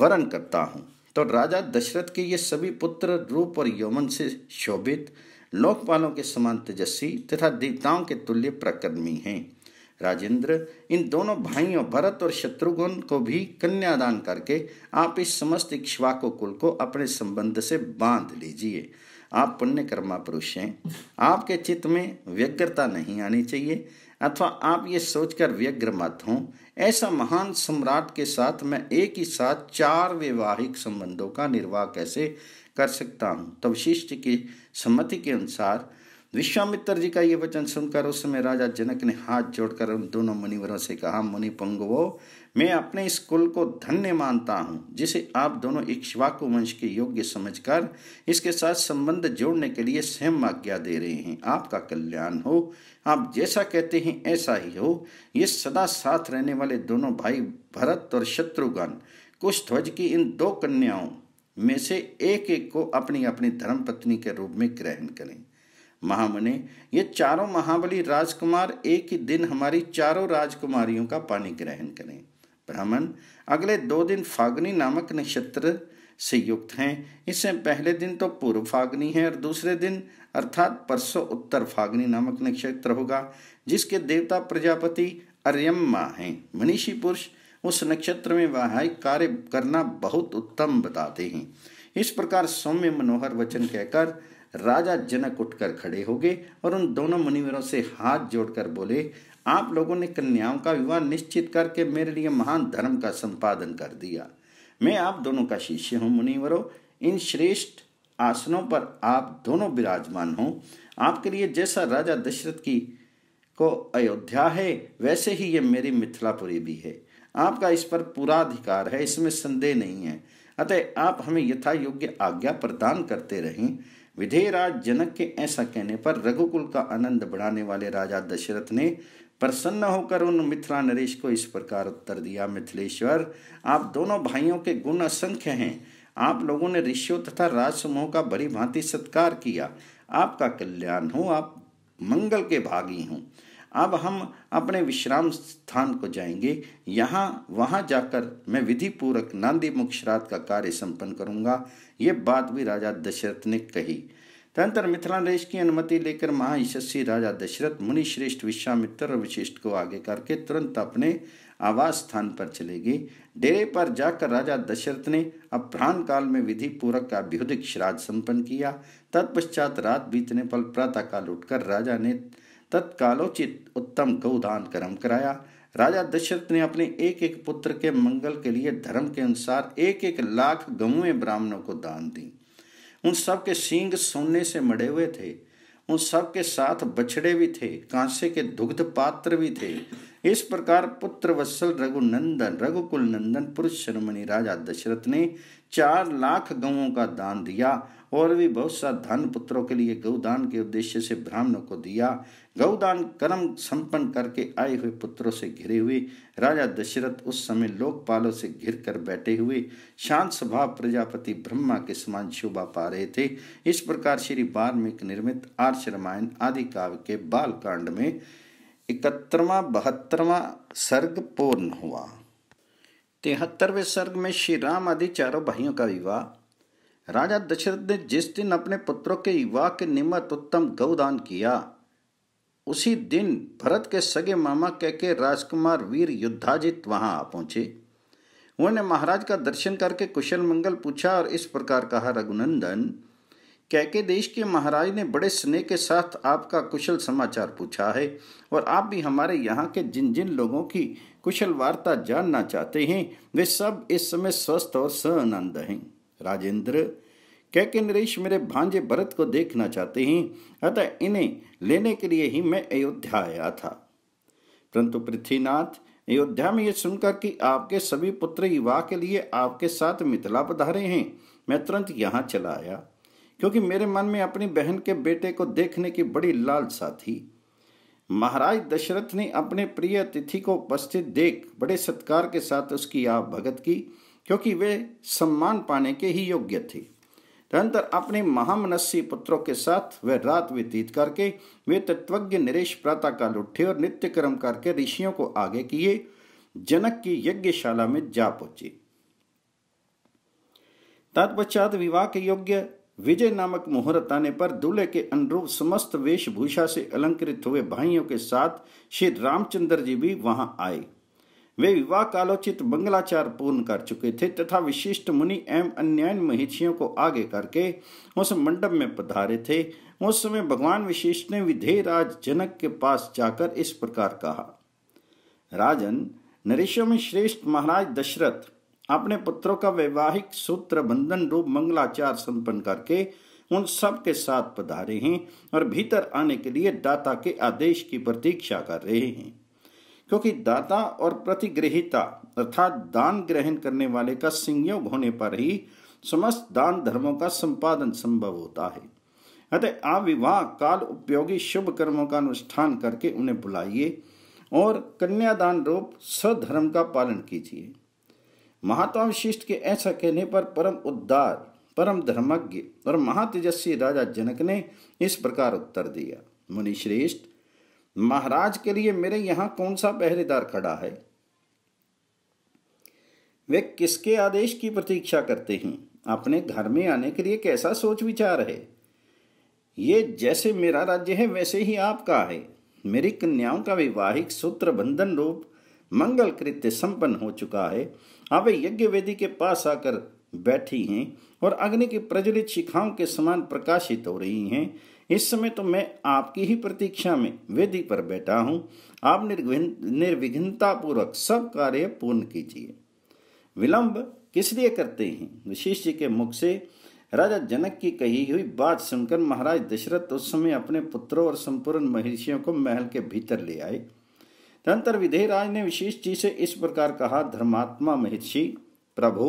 वरण करता हूँ तो राजा दशरथ के ये सभी पुत्र रूप और यौवन से शोभित लोकपालों के समान तेजस्वी तथा देवताओं के तुल्य प्रकर्मी हैं राजेंद्र इन दोनों भाइयों भरत और शत्रुघ्न को भी कन्यादान करके आप इस समस्त इक्ष्वाकु कुल को अपने संबंध से बांध लीजिए आप पुण्यकर्मा पुरुष हैं आपके चित्त में व्यग्रता नहीं आनी चाहिए अथवा आप ये सोचकर व्यग्र मत हों ऐसा महान सम्राट के साथ मैं एक ही साथ चार वैवाहिक संबंधों का निर्वाह कैसे कर सकता हूँ तवशिष्ट की सम्मति के अनुसार विश्वामित्र जी का ये वचन सुनकर उस समय राजा जनक ने हाथ जोड़कर उन दोनों मुनिवरों से कहा मुनि पंगुवो मैं अपने इस कुल को धन्य मानता हूँ जिसे आप दोनों इक्ष्वाकु वंश के योग्य समझकर इसके साथ संबंध जोड़ने के लिए सहम आज्ञा दे रहे हैं आपका कल्याण हो आप जैसा कहते हैं ऐसा ही हो ये सदा साथ रहने वाले दोनों भाई भरत और शत्रुघ्न ध्वज की इन दो कन्याओं में से एक एक को अपनी अपनी धर्मपत्नी के रूप में ग्रहण करें महामने ये चारों महाबली राजकुमार एक ही दिन हमारी चारों राजकुमारियों का पानी ग्रहण करें ब्राह्मण अगले दो दिन फागनी नामक नक्षत्र से युक्त हैं इससे पहले दिन तो पूर्व फागनी है और दूसरे दिन अर्थात परसों उत्तर फागनी नामक नक्षत्र होगा जिसके देवता प्रजापति अर्यम्मा हैं मनीषी पुरुष उस नक्षत्र में वाहिक कार्य करना बहुत उत्तम बताते हैं इस प्रकार सौम्य मनोहर वचन कहकर राजा जनक उठकर खड़े हो गए और उन दोनों मुनिवरों से हाथ जोड़कर बोले आप लोगों ने कन्याओं का विवाह निश्चित करके मेरे लिए महान धर्म का संपादन कर दिया मैं आप दोनों का शिष्य हूँ मुनिवरों इन श्रेष्ठ आसनों पर आप दोनों विराजमान हों आपके लिए जैसा राजा दशरथ की को अयोध्या है वैसे ही ये मेरी मिथिलापुरी भी है आपका इस पर पूरा अधिकार है इसमें संदेह नहीं है अतः आप हमें यथा योग्य आज्ञा प्रदान करते रहें विधेयराज जनक के ऐसा कहने पर रघुकुल का आनंद बढ़ाने वाले राजा दशरथ ने प्रसन्न होकर उन मिथिला नरेश को इस प्रकार उत्तर दिया मिथिलेश्वर आप दोनों भाइयों के गुण असंख्य हैं आप लोगों ने ऋषियों तथा राजसमूह का बड़ी भांति सत्कार किया आपका कल्याण हो आप मंगल के भागी हों अब हम अपने विश्राम स्थान को जाएंगे यहाँ वहाँ जाकर मैं विधि पूर्वक नांदी मुख श्राद्ध का कार्य संपन्न करूँगा ये बात भी राजा दशरथ ने कही मिथिला मिथिलानरेश की अनुमति लेकर महायशस्वी राजा दशरथ मुनि श्रेष्ठ विश्वामित्र और विशिष्ट को आगे करके तुरंत अपने आवास स्थान पर चले गए डेरे पर जाकर राजा दशरथ ने अपराह काल में विधि पूर्वक का अभ्युदिक श्राद्ध संपन्न किया तत्पश्चात रात बीतने पर प्रातःकाल उठकर राजा ने तत्कालोचित उत्तम गौदान कर्म कराया राजा दशरथ ने अपने एक एक पुत्र के मंगल के लिए धर्म के अनुसार एक एक लाख गहुएं ब्राह्मणों को दान दी उन सब के सींग सोने से मड़े हुए थे उन सब के साथ बछड़े भी थे कांसे के दुग्ध पात्र भी थे इस प्रकार पुत्र वत्सल रघुनंदन रघुकुल नंदन पुरुष शर्मणि राजा दशरथ ने चार लाख गवों का दान दिया और भी बहुत सा धन पुत्रों के लिए गौदान के उद्देश्य से ब्राह्मणों को दिया गौदान कर्म संपन्न करके आए हुए पुत्रों से घिरे हुए राजा दशरथ उस समय लोकपालों से घिर कर बैठे हुए शांत स्वभाव प्रजापति ब्रह्मा के समान शोभा पा रहे थे इस प्रकार श्री वाल्मीकि निर्मित आर्ष रामायण आदि काव्य के बाल कांड में इकहत्तरवा बहत्तरवा सर्ग पूर्ण हुआ तिहत्तरवें सर्ग में श्री राम आदि चारों भाइयों का विवाह राजा दशरथ ने जिस दिन अपने पुत्रों के युवा के निमित्त उत्तम गौदान किया उसी दिन भरत के सगे मामा कह के राजकुमार वीर युद्धाजित वहां आ पहुंचे उन्होंने महाराज का दर्शन करके कुशल मंगल पूछा और इस प्रकार कहा रघुनंदन के देश के महाराज ने बड़े स्नेह के साथ आपका कुशल समाचार पूछा है और आप भी हमारे यहाँ के जिन जिन लोगों की कुशल वार्ता जानना चाहते हैं वे सब इस समय स्वस्थ और सनंद हैं राजेंद्र कह के नरेश मेरे भांजे भरत को देखना चाहते हैं अतः इन्हें लेने के लिए ही मैं अयोध्या आया था परंतु पृथ्वीनाथ अयोध्या में यह सुनकर कि आपके सभी पुत्र युवा के लिए आपके साथ मिथिला पधारे हैं मैं तुरंत यहाँ चला आया क्योंकि मेरे मन में अपनी बहन के बेटे को देखने की बड़ी लालसा थी महाराज दशरथ ने अपने प्रिय अतिथि को उपस्थित देख बड़े सत्कार के साथ उसकी आप भगत की क्योंकि वे सम्मान पाने के ही योग्य थे निरंतर अपने महामनस्सी पुत्रों के साथ वह रात व्यतीत करके वे तत्वज्ञ नरेश काल उठे और नित्य कर्म करके ऋषियों को आगे किए जनक की यज्ञशाला में जा पहुंचे तत्पश्चात विवाह के योग्य विजय नामक मुहूर्त आने पर दूल्हे के अनुरूप समस्त वेशभूषा से अलंकृत हुए भाइयों के साथ श्री रामचंद्र जी भी वहां आए वे विवाह कालोचित बंगलाचार पूर्ण कर चुके थे तथा विशिष्ट मुनि एवं अन्य महिषियों को आगे करके उस मंडप में पधारे थे उस समय भगवान विशिष्ट ने विधेयराज जनक के पास जाकर इस प्रकार कहा राजन नरेशों में श्रेष्ठ महाराज दशरथ अपने पुत्रों का वैवाहिक सूत्र बंधन रूप मंगलाचार संपन्न करके उन सब के साथ पधारे हैं और भीतर आने के लिए दाता के आदेश की प्रतीक्षा कर रहे हैं क्योंकि दाता और प्रतिगृहिता अर्थात दान ग्रहण करने वाले का संयोग होने पर ही समस्त दान धर्मों का संपादन संभव होता है अतः आप विवाह काल उपयोगी शुभ कर्मों का अनुष्ठान करके उन्हें बुलाइए और कन्यादान रूप सधर्म का पालन कीजिए महात्मा विशिष्ट के ऐसा कहने पर परम उद्दार परम धर्मज्ञ और महातेजस्वी राजा जनक ने इस प्रकार उत्तर दिया मुनिश्रेष्ठ महाराज के लिए मेरे यहां कौन सा पहरेदार खड़ा है वे किसके आदेश की प्रतीक्षा करते हैं अपने घर में आने के लिए कैसा सोच विचार है ये जैसे मेरा राज्य है वैसे ही आपका है मेरी कन्याओं का वैवाहिक सूत्र बंधन रूप मंगल कृत्य संपन्न हो चुका है अब यज्ञ वेदी के पास आकर बैठी हैं और अग्नि की प्रज्वलित शिखाओं के समान प्रकाशित हो रही हैं इस समय तो मैं आपकी ही प्रतीक्षा में वेदी पर बैठा हूँ आप निर्विघ्नता पूर्वक सब कार्य पूर्ण कीजिए विलंब किस लिए करते हैं वशिष्ठ जी के मुख से राजा जनक की कही हुई बात सुनकर महाराज दशरथ उस समय अपने पुत्रों और संपूर्ण महर्षियों को महल के भीतर ले आए तंत्र विधेयराज ने विशेष जी से इस प्रकार कहा धर्मात्मा महर्षि प्रभु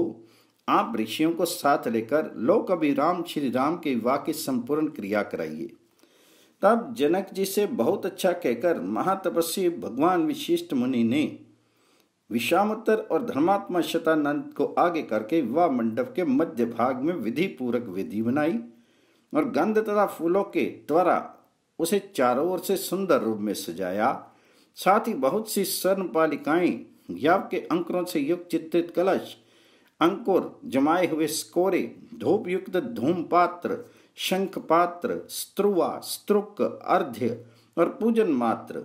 आप ऋषियों को साथ लेकर लोक अभिराम श्री राम के विवाह की संपूर्ण क्रिया कराइए तब जनक जी से बहुत अच्छा कहकर महातपस्वी भगवान विशिष्ट मुनि ने विश्वामित्र और धर्मात्मा शतानंद को आगे करके विवाह मंडप के मध्य भाग में विधि पूर्वक विधि बनाई और गंध तथा फूलों के द्वारा उसे चारों ओर से सुंदर रूप में सजाया साथ ही बहुत सी स्वर्ण पालिकाएं याव के अंकुरों से युक्त चित्रित कलश अंकुर जमाए हुए स्कोरे धूपयुक्त धूम पात्र शंख पात्र स्त्रुवा स्त्रुक अर्ध्य और पूजन मात्र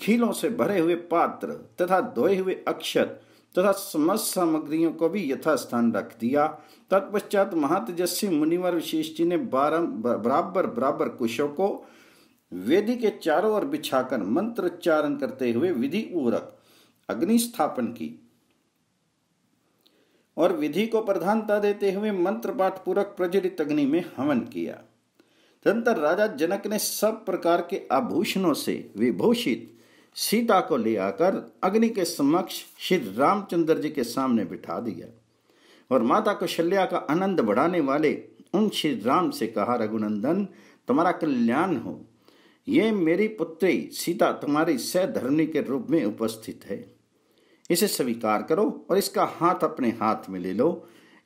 खीलों से भरे हुए पात्र तथा धोए हुए अक्षर तथा समस्त सामग्रियों को भी यथास्थान रख दिया तत्पश्चात महातेजस्वी मुनिवर विशेष जी ने बारम बराबर बराबर कुशों को वेदी के चारों ओर बिछाकर मंत्र उच्चारण करते हुए विधि उवरक अग्नि स्थापन की और विधि को प्रधानता देते हुए मंत्र पाठ पूर्वक प्रज्वलित अग्नि में हवन किया तदंतर राजा जनक ने सब प्रकार के आभूषणों से विभूषित सीता को ले आकर अग्नि के समक्ष श्री रामचंद्र जी के सामने बिठा दिया और माता कौशल्या का आनंद बढ़ाने वाले उन श्री राम से कहा रघुनंदन तुम्हारा कल्याण हो ये मेरी पुत्री सीता तुम्हारी सहधर्मी के रूप में उपस्थित है इसे स्वीकार करो और इसका हाथ अपने हाथ में ले लो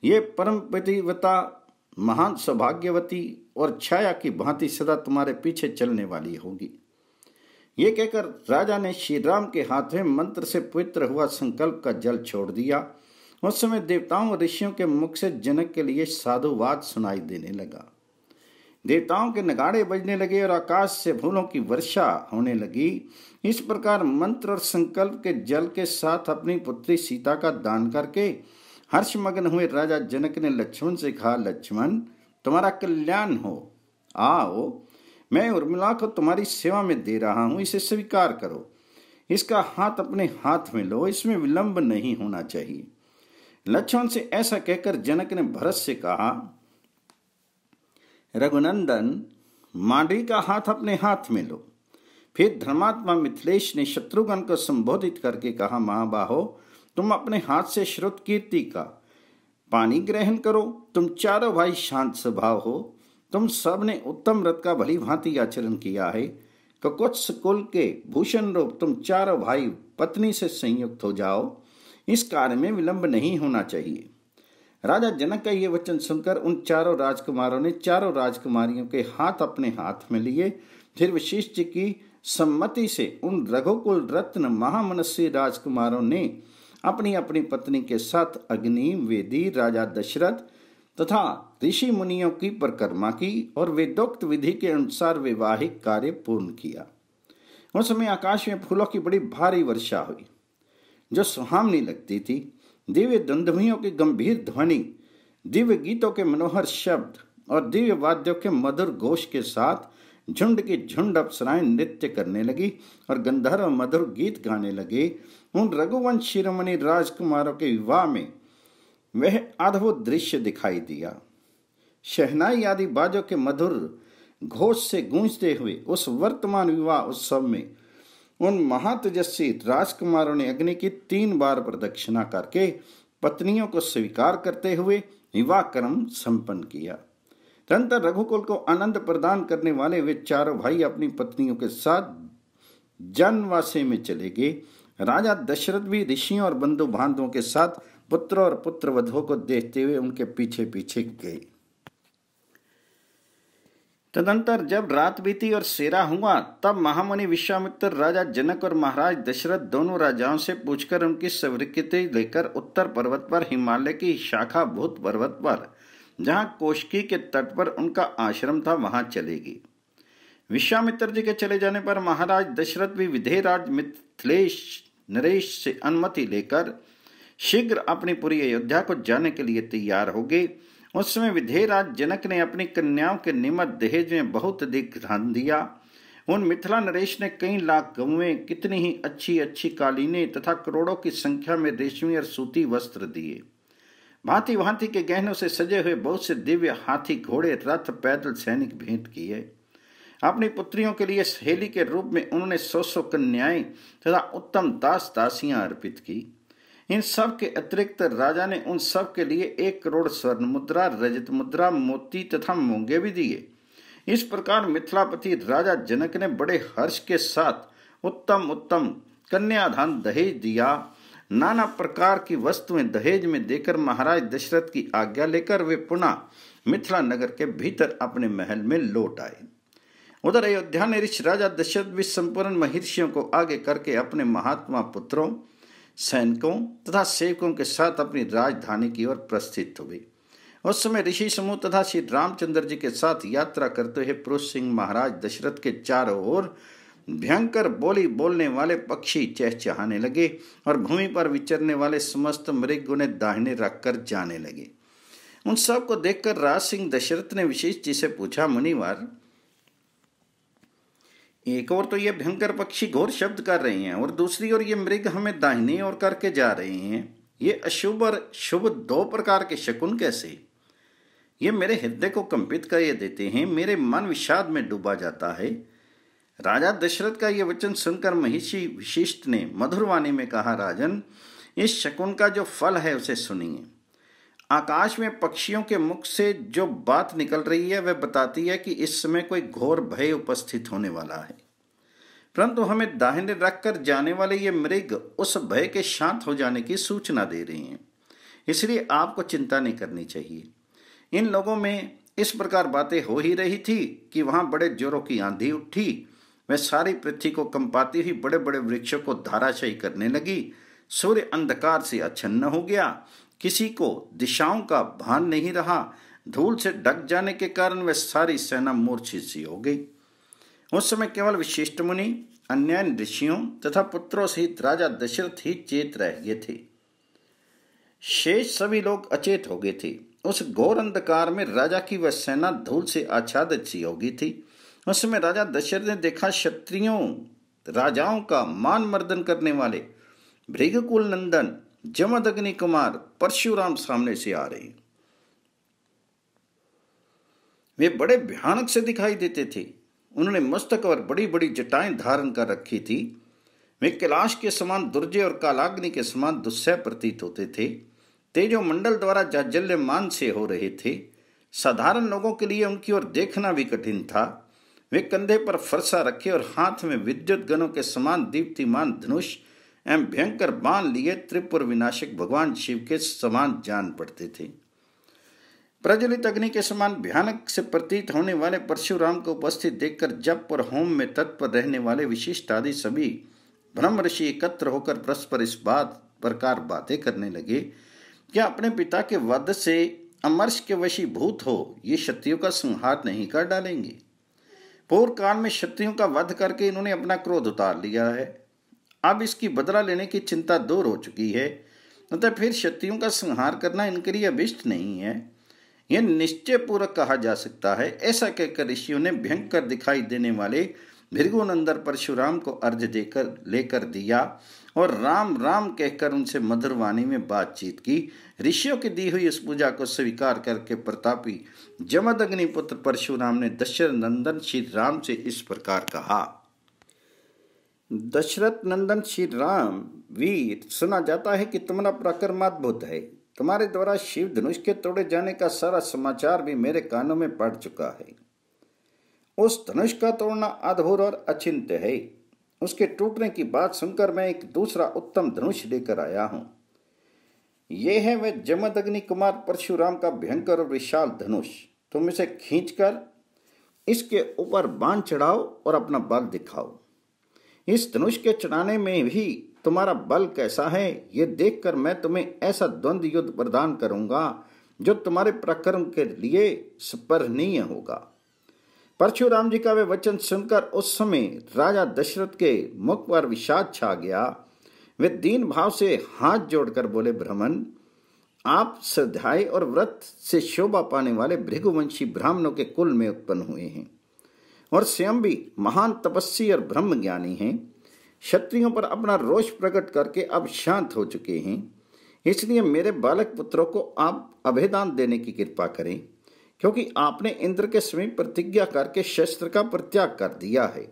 ये परम पतिवता महान सौभाग्यवती और छाया की भांति सदा तुम्हारे पीछे चलने वाली होगी ये कहकर राजा ने श्री राम के हाथ में मंत्र से पवित्र हुआ संकल्प का जल छोड़ दिया उस समय देवताओं और ऋषियों के मुख से जनक के लिए साधुवाद सुनाई देने लगा देवताओं के नगाड़े बजने लगे और आकाश से फूलों की वर्षा होने लगी इस प्रकार मंत्र और संकल्प के जल के साथ अपनी पुत्री सीता का दान करके हर्षमग्न हुए राजा जनक ने लक्ष्मण से कहा लक्ष्मण तुम्हारा कल्याण हो आओ मैं उर्मिला को तुम्हारी सेवा में दे रहा हूं इसे स्वीकार करो इसका हाथ अपने हाथ में लो इसमें विलंब नहीं होना चाहिए लक्ष्मण से ऐसा कहकर जनक ने भरत से कहा रघुनंदन मांडी का हाथ अपने हाथ में लो फिर धर्मात्मा मिथिलेश ने शत्रुघ्न को संबोधित करके कहा महाबाहो तुम अपने हाथ से श्रुत कीर्ति का पानी ग्रहण करो तुम चारों भाई शांत स्वभाव हो तुम सब ने उत्तम व्रत का भली भांति आचरण किया है ककुत्स कुल के भूषण रूप तुम चारों भाई पत्नी से संयुक्त हो जाओ इस कार्य में विलंब नहीं होना चाहिए राजा जनक का ये वचन सुनकर उन चारों राजकुमारों ने चारों राजकुमारियों के हाथ अपने हाथ में लिए फिर वशिष्ठ की सम्मति से उन रघुकुल रत्न महामनस्वी राजकुमारों ने अपनी अपनी पत्नी के साथ अग्नि वेदी राजा दशरथ तथा ऋषि मुनियों की परिक्रमा की और वेदोक्त विधि के अनुसार वैवाहिक कार्य पूर्ण किया उस समय आकाश में फूलों की बड़ी भारी वर्षा हुई जो सुहावनी लगती थी दिव्य दुंदभियों की गंभीर ध्वनि दिव्य गीतों के मनोहर शब्द और दिव्य वाद्यों के मधुर घोष के साथ झुंड की झुंड अप्सराएं नृत्य करने लगी और गंधर्व मधुर गीत गाने लगे उन रघुवंश शिरोमणि राजकुमारों के विवाह में वह अद्भुत दृश्य दिखाई दिया शहनाई आदि बाजों के मधुर घोष से गूंजते हुए उस वर्तमान विवाह उत्सव में उन महातेजस्वी राजकुमारों ने अग्नि की तीन बार प्रदक्षिणा करके पत्नियों को स्वीकार करते हुए विवाह क्रम संपन्न किया निरंतर रघुकुल को आनंद प्रदान करने वाले वे चारों भाई अपनी पत्नियों के साथ जनवासे में चले गए राजा दशरथ भी ऋषियों और बंधु बांधवों के साथ पुत्र और पुत्र वधुओं को देखते हुए उनके पीछे पीछे गए तदंतर जब रात बीती और सेरा हुआ तब महामुनि विश्वामित्र राजा जनक और महाराज दशरथ दोनों राजाओं से पूछकर उनकी स्वीकृति लेकर उत्तर पर्वत पर हिमालय की शाखा भूत पर्वत पर जहां कोशकी के तट पर उनका आश्रम था वहां चलेगी विश्वामित्र जी के चले जाने पर महाराज दशरथ भी विधेयराज मिथिलेश नरेश से अनुमति लेकर शीघ्र अपनी पूरी अयोध्या को जाने के लिए तैयार हो गए उस समय विधेयराज जनक ने अपनी कन्याओं के निमत दहेज में बहुत अधिक ध्यान दिया उन मिथिला नरेश ने कई लाख गवें कितनी ही अच्छी अच्छी कालीने तथा करोड़ों की संख्या में रेशमी और सूती वस्त्र दिए भांति भांति के गहनों से सजे हुए बहुत से दिव्य हाथी घोड़े रथ पैदल सैनिक भेंट किए अपनी पुत्रियों के लिए सहेली के रूप में उन्होंने सौ सौ कन्याएं तथा उत्तम दास दासियां अर्पित की इन सब के अतिरिक्त राजा ने उन सब के लिए एक करोड़ स्वर्ण मुद्रा रजत मुद्रा मोती तथा मूंगे भी दिए इस प्रकार मिथिलापति राजा जनक ने बड़े हर्ष के साथ उत्तम उत्तम कन्यादान दहेज दिया नाना प्रकार की वस्तुएं दहेज में देकर महाराज दशरथ की आज्ञा लेकर वे पुनः मिथिला नगर के भीतर अपने महल में लौट आए उधर अयोध्या नरेश राजा दशरथ भी संपूर्ण महर्षियों को आगे करके अपने महात्मा पुत्रों सैनिकों तथा सेवकों के साथ अपनी राजधानी की ओर प्रस्थित हुए उस समय ऋषि समूह तथा श्री रामचंद्र जी के साथ यात्रा करते हुए पुरुष सिंह महाराज दशरथ के चारों ओर भयंकर बोली बोलने वाले पक्षी चहचहाने लगे और भूमि पर विचरने वाले समस्त मृग उन्हें दाहिने रखकर जाने लगे उन सब को देखकर राज सिंह दशरथ ने विशेष जी से पूछा मुनिवार एक और तो ये भयंकर पक्षी घोर शब्द कर रहे हैं और दूसरी ओर ये मृग हमें दाहिने और करके जा रहे हैं ये अशुभ और शुभ दो प्रकार के शकुन कैसे ये मेरे हृदय को कंपित कर देते हैं मेरे मन विषाद में डूबा जाता है राजा दशरथ का यह वचन सुनकर महिषी विशिष्ट ने मधुरवाणी में कहा राजन इस शकुन का जो फल है उसे सुनिए आकाश में पक्षियों के मुख से जो बात निकल रही है वह बताती है कि इस समय कोई घोर भय उपस्थित होने वाला है परंतु हमें दाहिने रख कर जाने वाले ये मृग उस भय के शांत हो जाने की सूचना दे रहे हैं इसलिए आपको चिंता नहीं करनी चाहिए इन लोगों में इस प्रकार बातें हो ही रही थी कि वहाँ बड़े जोरों की आंधी उठी वह सारी पृथ्वी को कंपाती हुई बड़े बड़े वृक्षों को धाराशाही करने लगी सूर्य अंधकार से अच्छन्न हो गया किसी को दिशाओं का भान नहीं रहा धूल से ढक जाने के कारण वह सारी सेना मूर्छित सी हो गई उस समय केवल विशिष्ट मुनि अन्य ऋषियों तथा पुत्रों सहित राजा दशरथ ही चेत रह गए थे शेष सभी लोग अचेत हो गए थे उस घोर अंधकार में राजा की वह सेना धूल से आच्छादित सी हो गई थी उस समय राजा दशरथ ने देखा क्षत्रियों राजाओं का मान मर्दन करने वाले भृगकुल नंदन जमदग्नि कुमार परशुराम सामने से आ रहे वे बड़े भयानक से दिखाई देते थे उन्होंने मस्तक और बड़ी बड़ी जटाएं धारण कर रखी थी वे कैलाश के समान दुर्जय और कालाग्नि के समान दुस्सह प्रतीत होते थे तेजो मंडल द्वारा जाजल्यमान से हो रहे थे साधारण लोगों के लिए उनकी ओर देखना भी कठिन था वे कंधे पर फरसा रखे और हाथ में विद्युत गणों के समान दीप्तिमान धनुष एवं भयंकर बाण लिए त्रिपुर विनाशक भगवान शिव के समान जान पड़ते थे प्रज्वलित अग्नि के समान भयानक से प्रतीत होने वाले परशुराम को उपस्थित देखकर जप और होम में तत्पर रहने वाले विशिष्ट आदि सभी ब्रह्म ऋषि एकत्र होकर परस्पर इस बात प्रकार बातें करने लगे कि अपने पिता के वध से अमर्श के वशीभूत हो ये क्षत्रियों का संहार नहीं कर डालेंगे पोर काल में क्षत्रियों का वध करके इन्होंने अपना क्रोध उतार लिया है अब इसकी बदला लेने की चिंता दूर हो चुकी है अतः फिर क्षत्रियों का संहार करना इनके लिए अभिष्ट नहीं है यह निश्चय पूर्वक कहा जा सकता है ऐसा कहकर ऋषियों ने भयंकर दिखाई देने वाले भृगुनंदर परशुराम को अर्ज देकर लेकर दिया और राम राम कहकर उनसे मधुर वाणी में बातचीत की ऋषियों की दी हुई इस पूजा को स्वीकार करके प्रतापी जमद अग्निपुत्र परशुराम ने दशरथ नंदन श्री राम से इस प्रकार कहा दशरथ नंदन श्री राम वीर सुना जाता है कि तुम्हारा प्रक्रमाद्भुत है तुम्हारे द्वारा शिव धनुष के तोड़े जाने का सारा समाचार भी मेरे कानों में पड़ चुका है उस धनुष का तोड़ना अद्भुत और अचिंत्य है उसके टूटने की बात सुनकर मैं एक दूसरा उत्तम धनुष लेकर आया हूं यह है वह जमदग्नि कुमार परशुराम का भयंकर और विशाल धनुष तुम इसे खींचकर इसके ऊपर बांध चढ़ाओ और अपना बल दिखाओ इस धनुष के चढ़ाने में भी तुम्हारा बल कैसा है ये देखकर मैं तुम्हें ऐसा द्वंद्व युद्ध प्रदान करूंगा जो तुम्हारे प्रक्रम के लिए स्पर्हनीय होगा परशुराम जी का वे वचन सुनकर उस समय राजा दशरथ के मुख पर विषाद छा गया वे दीन भाव से हाथ जोड़कर बोले ब्राह्मण आप श्रद्धाए और व्रत से शोभा पाने वाले भृगुवंशी ब्राह्मणों के कुल में उत्पन्न हुए हैं और स्वयं भी महान तपस्वी और ब्रह्म ज्ञानी हैं क्षत्रियों पर अपना रोष प्रकट करके अब शांत हो चुके हैं इसलिए मेरे बालक पुत्रों को आप अभेदान देने की कृपा करें क्योंकि आपने इंद्र के समीप प्रतिज्ञा करके शस्त्र का प्रत्याग कर दिया है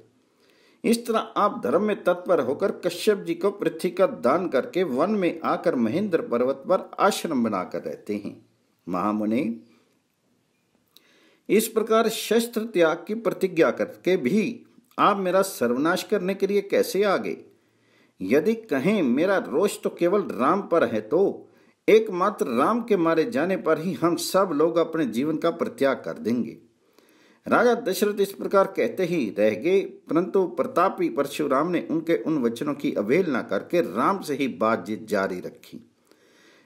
इस तरह आप धर्म में तत्पर होकर कश्यप जी को पृथ्वी का दान करके वन में आकर महेंद्र पर्वत पर आश्रम बनाकर रहते हैं महामुनि इस प्रकार शस्त्र त्याग की प्रतिज्ञा करके भी आप मेरा सर्वनाश करने के लिए कैसे आगे यदि कहें मेरा रोष तो केवल राम पर है तो एकमात्र राम के मारे जाने पर ही हम सब लोग अपने जीवन का प्रत्याग कर देंगे राजा दशरथ इस प्रकार कहते ही रह गए परंतु प्रतापी परशुराम ने उनके उन वचनों की अवहेलना करके राम से ही बातचीत जारी रखी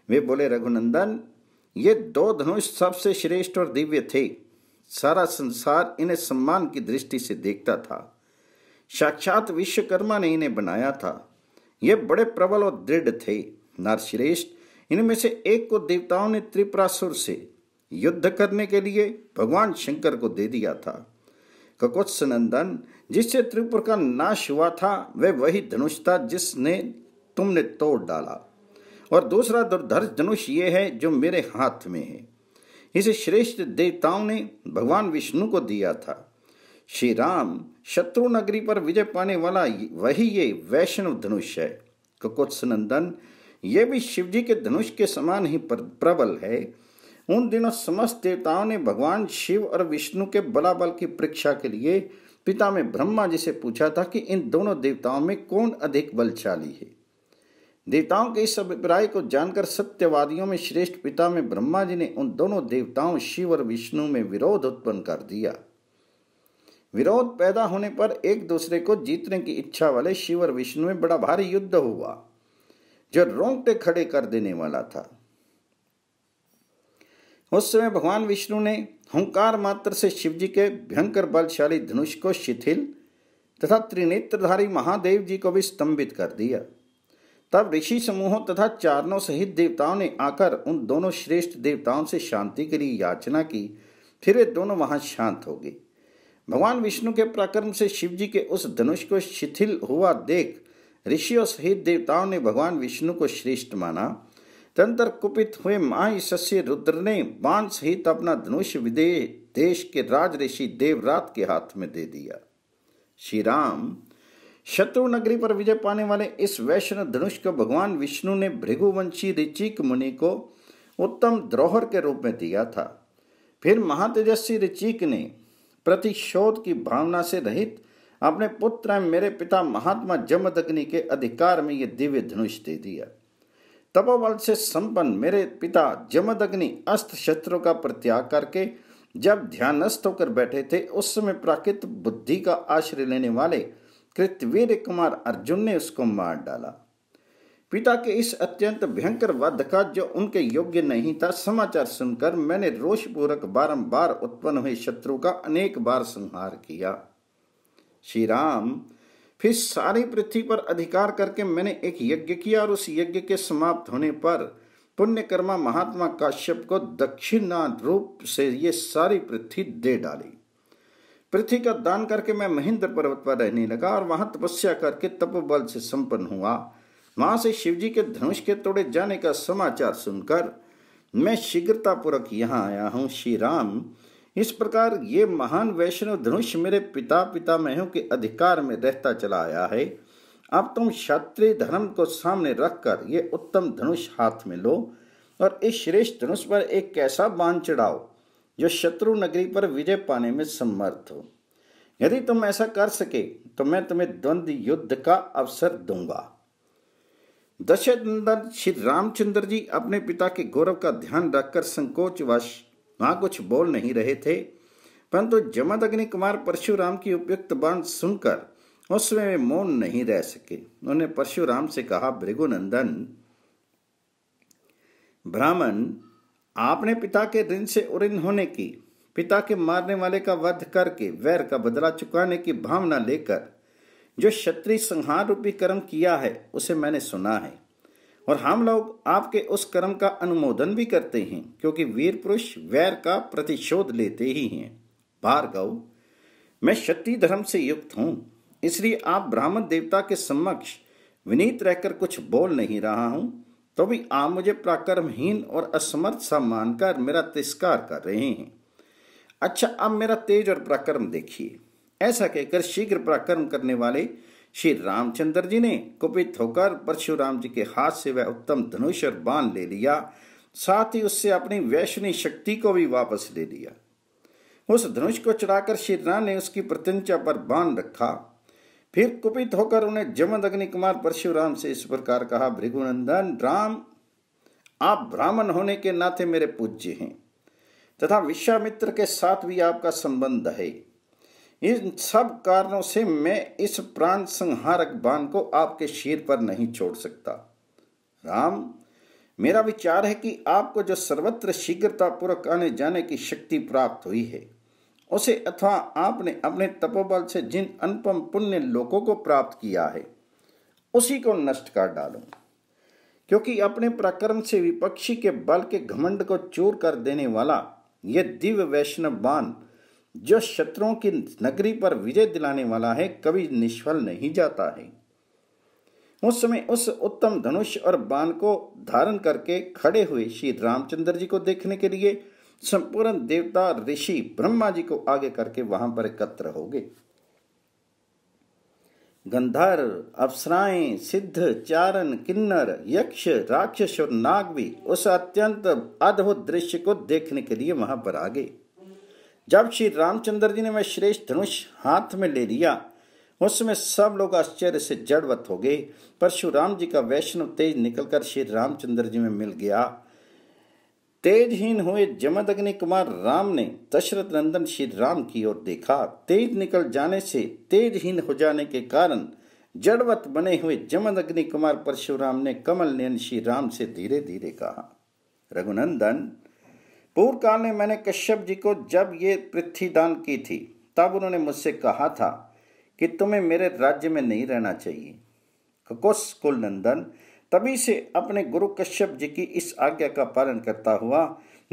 वे बोले रघुनंदन ये दो धनुष सबसे श्रेष्ठ और दिव्य थे सारा संसार इन्हें सम्मान की दृष्टि से देखता था साक्षात विश्वकर्मा ने इन्हें बनाया था ये बड़े प्रबल और दृढ़ थे नरश्रेष्ठ इनमें से एक को देवताओं ने त्रिपुरासुर से युद्ध करने के लिए भगवान शंकर को दे दिया था ककोत्स नंदन जिससे त्रिपुर का नाश हुआ था वह वही धनुष था जिसने तुमने तोड़ डाला और दूसरा दुर्धर्ष धनुष ये है जो मेरे हाथ में है इसे श्रेष्ठ देवताओं ने भगवान विष्णु को दिया था श्री राम शत्रु नगरी पर विजय पाने वाला वही ये वैष्णव धनुष है ककोत्स नंदन ये भी जी के धनुष के समान ही प्रबल है उन दिनों समस्त देवताओं ने भगवान शिव और विष्णु के बलाबल की परीक्षा के लिए पिता में ब्रह्मा जी से पूछा था कि इन दोनों देवताओं में कौन अधिक बलशाली है देवताओं के इस अभिप्राय को जानकर सत्यवादियों में श्रेष्ठ पिता में ब्रह्मा जी ने उन दोनों देवताओं शिव और विष्णु में विरोध उत्पन्न कर दिया विरोध पैदा होने पर एक दूसरे को जीतने की इच्छा वाले शिव और विष्णु में बड़ा भारी युद्ध हुआ जो रोंगटे खड़े कर देने वाला था उस समय भगवान विष्णु ने हंकार मात्र से शिवजी के भयंकर बलशाली धनुष को शिथिल तथा त्रिनेत्रधारी महादेव जी को भी स्तंभित कर दिया तब ऋषि समूहों तथा चारणों सहित देवताओं ने आकर उन दोनों श्रेष्ठ देवताओं से शांति के लिए याचना की फिर वे दोनों वहां शांत हो गए भगवान विष्णु के प्राक्रम से शिवजी के उस धनुष को शिथिल हुआ देख ऋषियों सहित देवताओं ने भगवान विष्णु को श्रेष्ठ माना तंत्र कुपित हुए महायशस्वी रुद्र ने बाण सहित अपना धनुष विदेह देश के राज ऋषि देवरात के हाथ में दे दिया श्री राम शत्रु नगरी पर विजय पाने वाले इस वैष्णव धनुष को भगवान विष्णु ने भृगुवंशी ऋचिक मुनि को उत्तम द्रोहर के रूप में दिया था फिर महातेजस्वी ऋचिक ने प्रतिशोध की भावना से रहित अपने पुत्र मेरे पिता महात्मा जमदग्नि के अधिकार में ये दिव्य धनुष दे दिया तपोबल से संपन्न मेरे पिता जमदग्नि अस्त्र शत्रु का प्रत्याग करके जब ध्यानस्थ होकर बैठे थे उस समय प्राकृत बुद्धि का आश्रय लेने वाले कृतवीर कुमार अर्जुन ने उसको मार डाला पिता के इस अत्यंत भयंकर वध का जो उनके योग्य नहीं था समाचार सुनकर मैंने रोषपूर्वक बारंबार उत्पन्न हुए शत्रु का अनेक बार संहार किया श्री राम फिर सारी पृथ्वी पर अधिकार करके मैंने एक यज्ञ किया और उस यज्ञ के समाप्त होने पर पुण्यकर्मा महात्मा काश्यप को दक्षिणा रूप से ये सारी पृथ्वी दे डाली पृथ्वी का दान करके मैं महेंद्र पर्वत पर रहने लगा और वहां तपस्या करके तप बल से संपन्न हुआ वहां से शिवजी के धनुष के तोड़े जाने का समाचार सुनकर मैं शीघ्रतापूर्वक यहाँ आया हूँ श्री राम इस प्रकार ये महान वैष्णव धनुष मेरे पिता पिता महों के अधिकार में रहता चला आया है अब तुम क्षत्रिय धर्म को सामने रखकर ये उत्तम धनुष हाथ में लो और इस श्रेष्ठ धनुष पर एक कैसा बांध चढ़ाओ जो शत्रु नगरी पर विजय पाने में समर्थ हो यदि तुम ऐसा कर सके तो मैं तुम्हें द्वंद्व युद्ध का अवसर दूंगा दशरथ श्री रामचंद्र जी अपने पिता के गौरव का ध्यान रखकर संकोचवश वहां कुछ बोल नहीं रहे थे परंतु अग्नि कुमार परशुराम की उपयुक्त बाण सुनकर उसमें मौन नहीं रह सके उन्होंने परशुराम से कहा भृगुनंदन ब्राह्मण आपने पिता के ऋण से उऋण होने की पिता के मारने वाले का वध करके वैर का बदला चुकाने की भावना लेकर जो क्षत्रिय संहार रूपी कर्म किया है उसे मैंने सुना है और हम लोग आपके उस कर्म का अनुमोदन भी करते हैं क्योंकि वीर पुरुष वैर का प्रतिशोध लेते ही हैं भार्गव मैं क्षत्रिय धर्म से युक्त हूं इसलिए आप ब्राह्मण देवता के समक्ष विनीत रहकर कुछ बोल नहीं रहा हूं तो भी आप मुझे प्राकर्महीन और असमर्थ सा मानकर मेरा तिरस्कार कर रहे हैं अच्छा अब मेरा तेज और पराक्रम देखिए ऐसा कहकर शीघ्र पराक्रम करने वाले श्री रामचंद्र जी ने कुपित होकर परशुराम जी के हाथ से वह उत्तम धनुष और बाण ले लिया साथ ही उससे अपनी वैष्णवी शक्ति को भी वापस ले लिया उस धनुष को चढ़ाकर श्री राम ने उसकी प्रत्यंचा पर बाण रखा फिर कुपित होकर उन्हें जमद अग्नि कुमार परशुराम से इस प्रकार कहा भृगुनंदन राम आप ब्राह्मण होने के नाते मेरे पूज्य हैं तथा विश्वामित्र के साथ भी आपका संबंध है इन सब कारणों से मैं इस प्राण संहारक बाण को आपके शीर पर नहीं छोड़ सकता राम मेरा विचार है कि आपको जो सर्वत्र शीघ्रतापूर्वक आने जाने की शक्ति प्राप्त हुई है उसे अथवा आपने अपने तपोबल से जिन अनुपम पुण्य लोगों को प्राप्त किया है उसी को नष्ट कर डालो क्योंकि अपने प्रकर्म से विपक्षी के बल के घमंड को चूर कर देने वाला यह दिव्य वैष्णव बाण जो शत्रुओं की नगरी पर विजय दिलाने वाला है कभी निष्फल नहीं जाता है उस समय उस उत्तम धनुष और बाण को धारण करके खड़े हुए श्री रामचंद्र जी को देखने के लिए संपूर्ण देवता ऋषि ब्रह्मा जी को आगे करके वहां पर एकत्र हो गए गंधर्व अप्सराएं सिद्ध चारण किन्नर यक्ष राक्षस और नाग भी उस अत्यंत अद्भुत दृश्य को देखने के लिए वहां पर आ गए जब श्री रामचंद्र जी ने वह श्रेष्ठ धनुष हाथ में ले लिया उसमें सब लोग आश्चर्य से जड़वत हो गए परशुराम जी का वैष्णव तेज निकलकर श्री रामचंद्र जी में मिल गया तेजहीन हुए अग्नि कुमार राम ने दशरथ नंदन श्री राम की ओर देखा तेज निकल जाने से तेजहीन हो जाने के कारण जड़वत बने हुए अग्नि कुमार परशुराम ने कमल नयन श्री राम से धीरे धीरे कहा रघुनंदन पूर्व काल में मैंने कश्यप जी को जब ये पृथ्वी दान की थी तब उन्होंने मुझसे कहा था कि तुम्हें मेरे राज्य में नहीं रहना चाहिए खकुश कुल नंदन तभी से अपने गुरु कश्यप जी की इस आज्ञा का पालन करता हुआ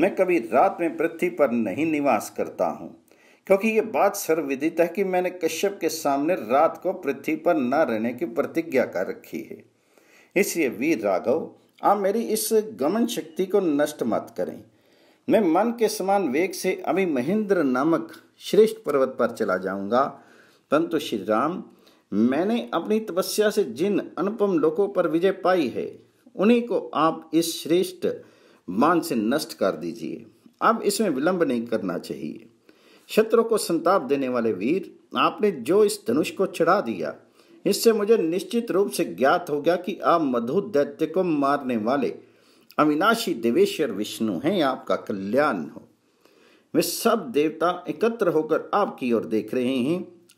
मैं कभी रात में पृथ्वी पर नहीं निवास करता हूँ क्योंकि ये बात सर्वविदित है कि मैंने कश्यप के सामने रात को पृथ्वी पर न रहने की प्रतिज्ञा कर रखी है इसलिए वीर राघव आप मेरी इस गमन शक्ति को नष्ट मत करें मैं मन के समान वेग से अभी महेंद्र नामक श्रेष्ठ पर्वत पर चला जाऊंगा परंतु श्री राम मैंने अपनी तपस्या से जिन अनुपम लोकों पर विजय पाई है उन्हीं को आप इस श्रेष्ठ मान से नष्ट कर दीजिए अब इसमें विलंब नहीं करना चाहिए शत्रु को संताप देने वाले वीर आपने जो इस धनुष को चढ़ा दिया इससे मुझे निश्चित रूप से ज्ञात हो गया कि आप मधु दैत्य को मारने वाले अविनाशी देवेश्वर विष्णु हैं आपका कल्याण हो वे सब देवता एकत्र होकर आपकी ओर देख रहे हैं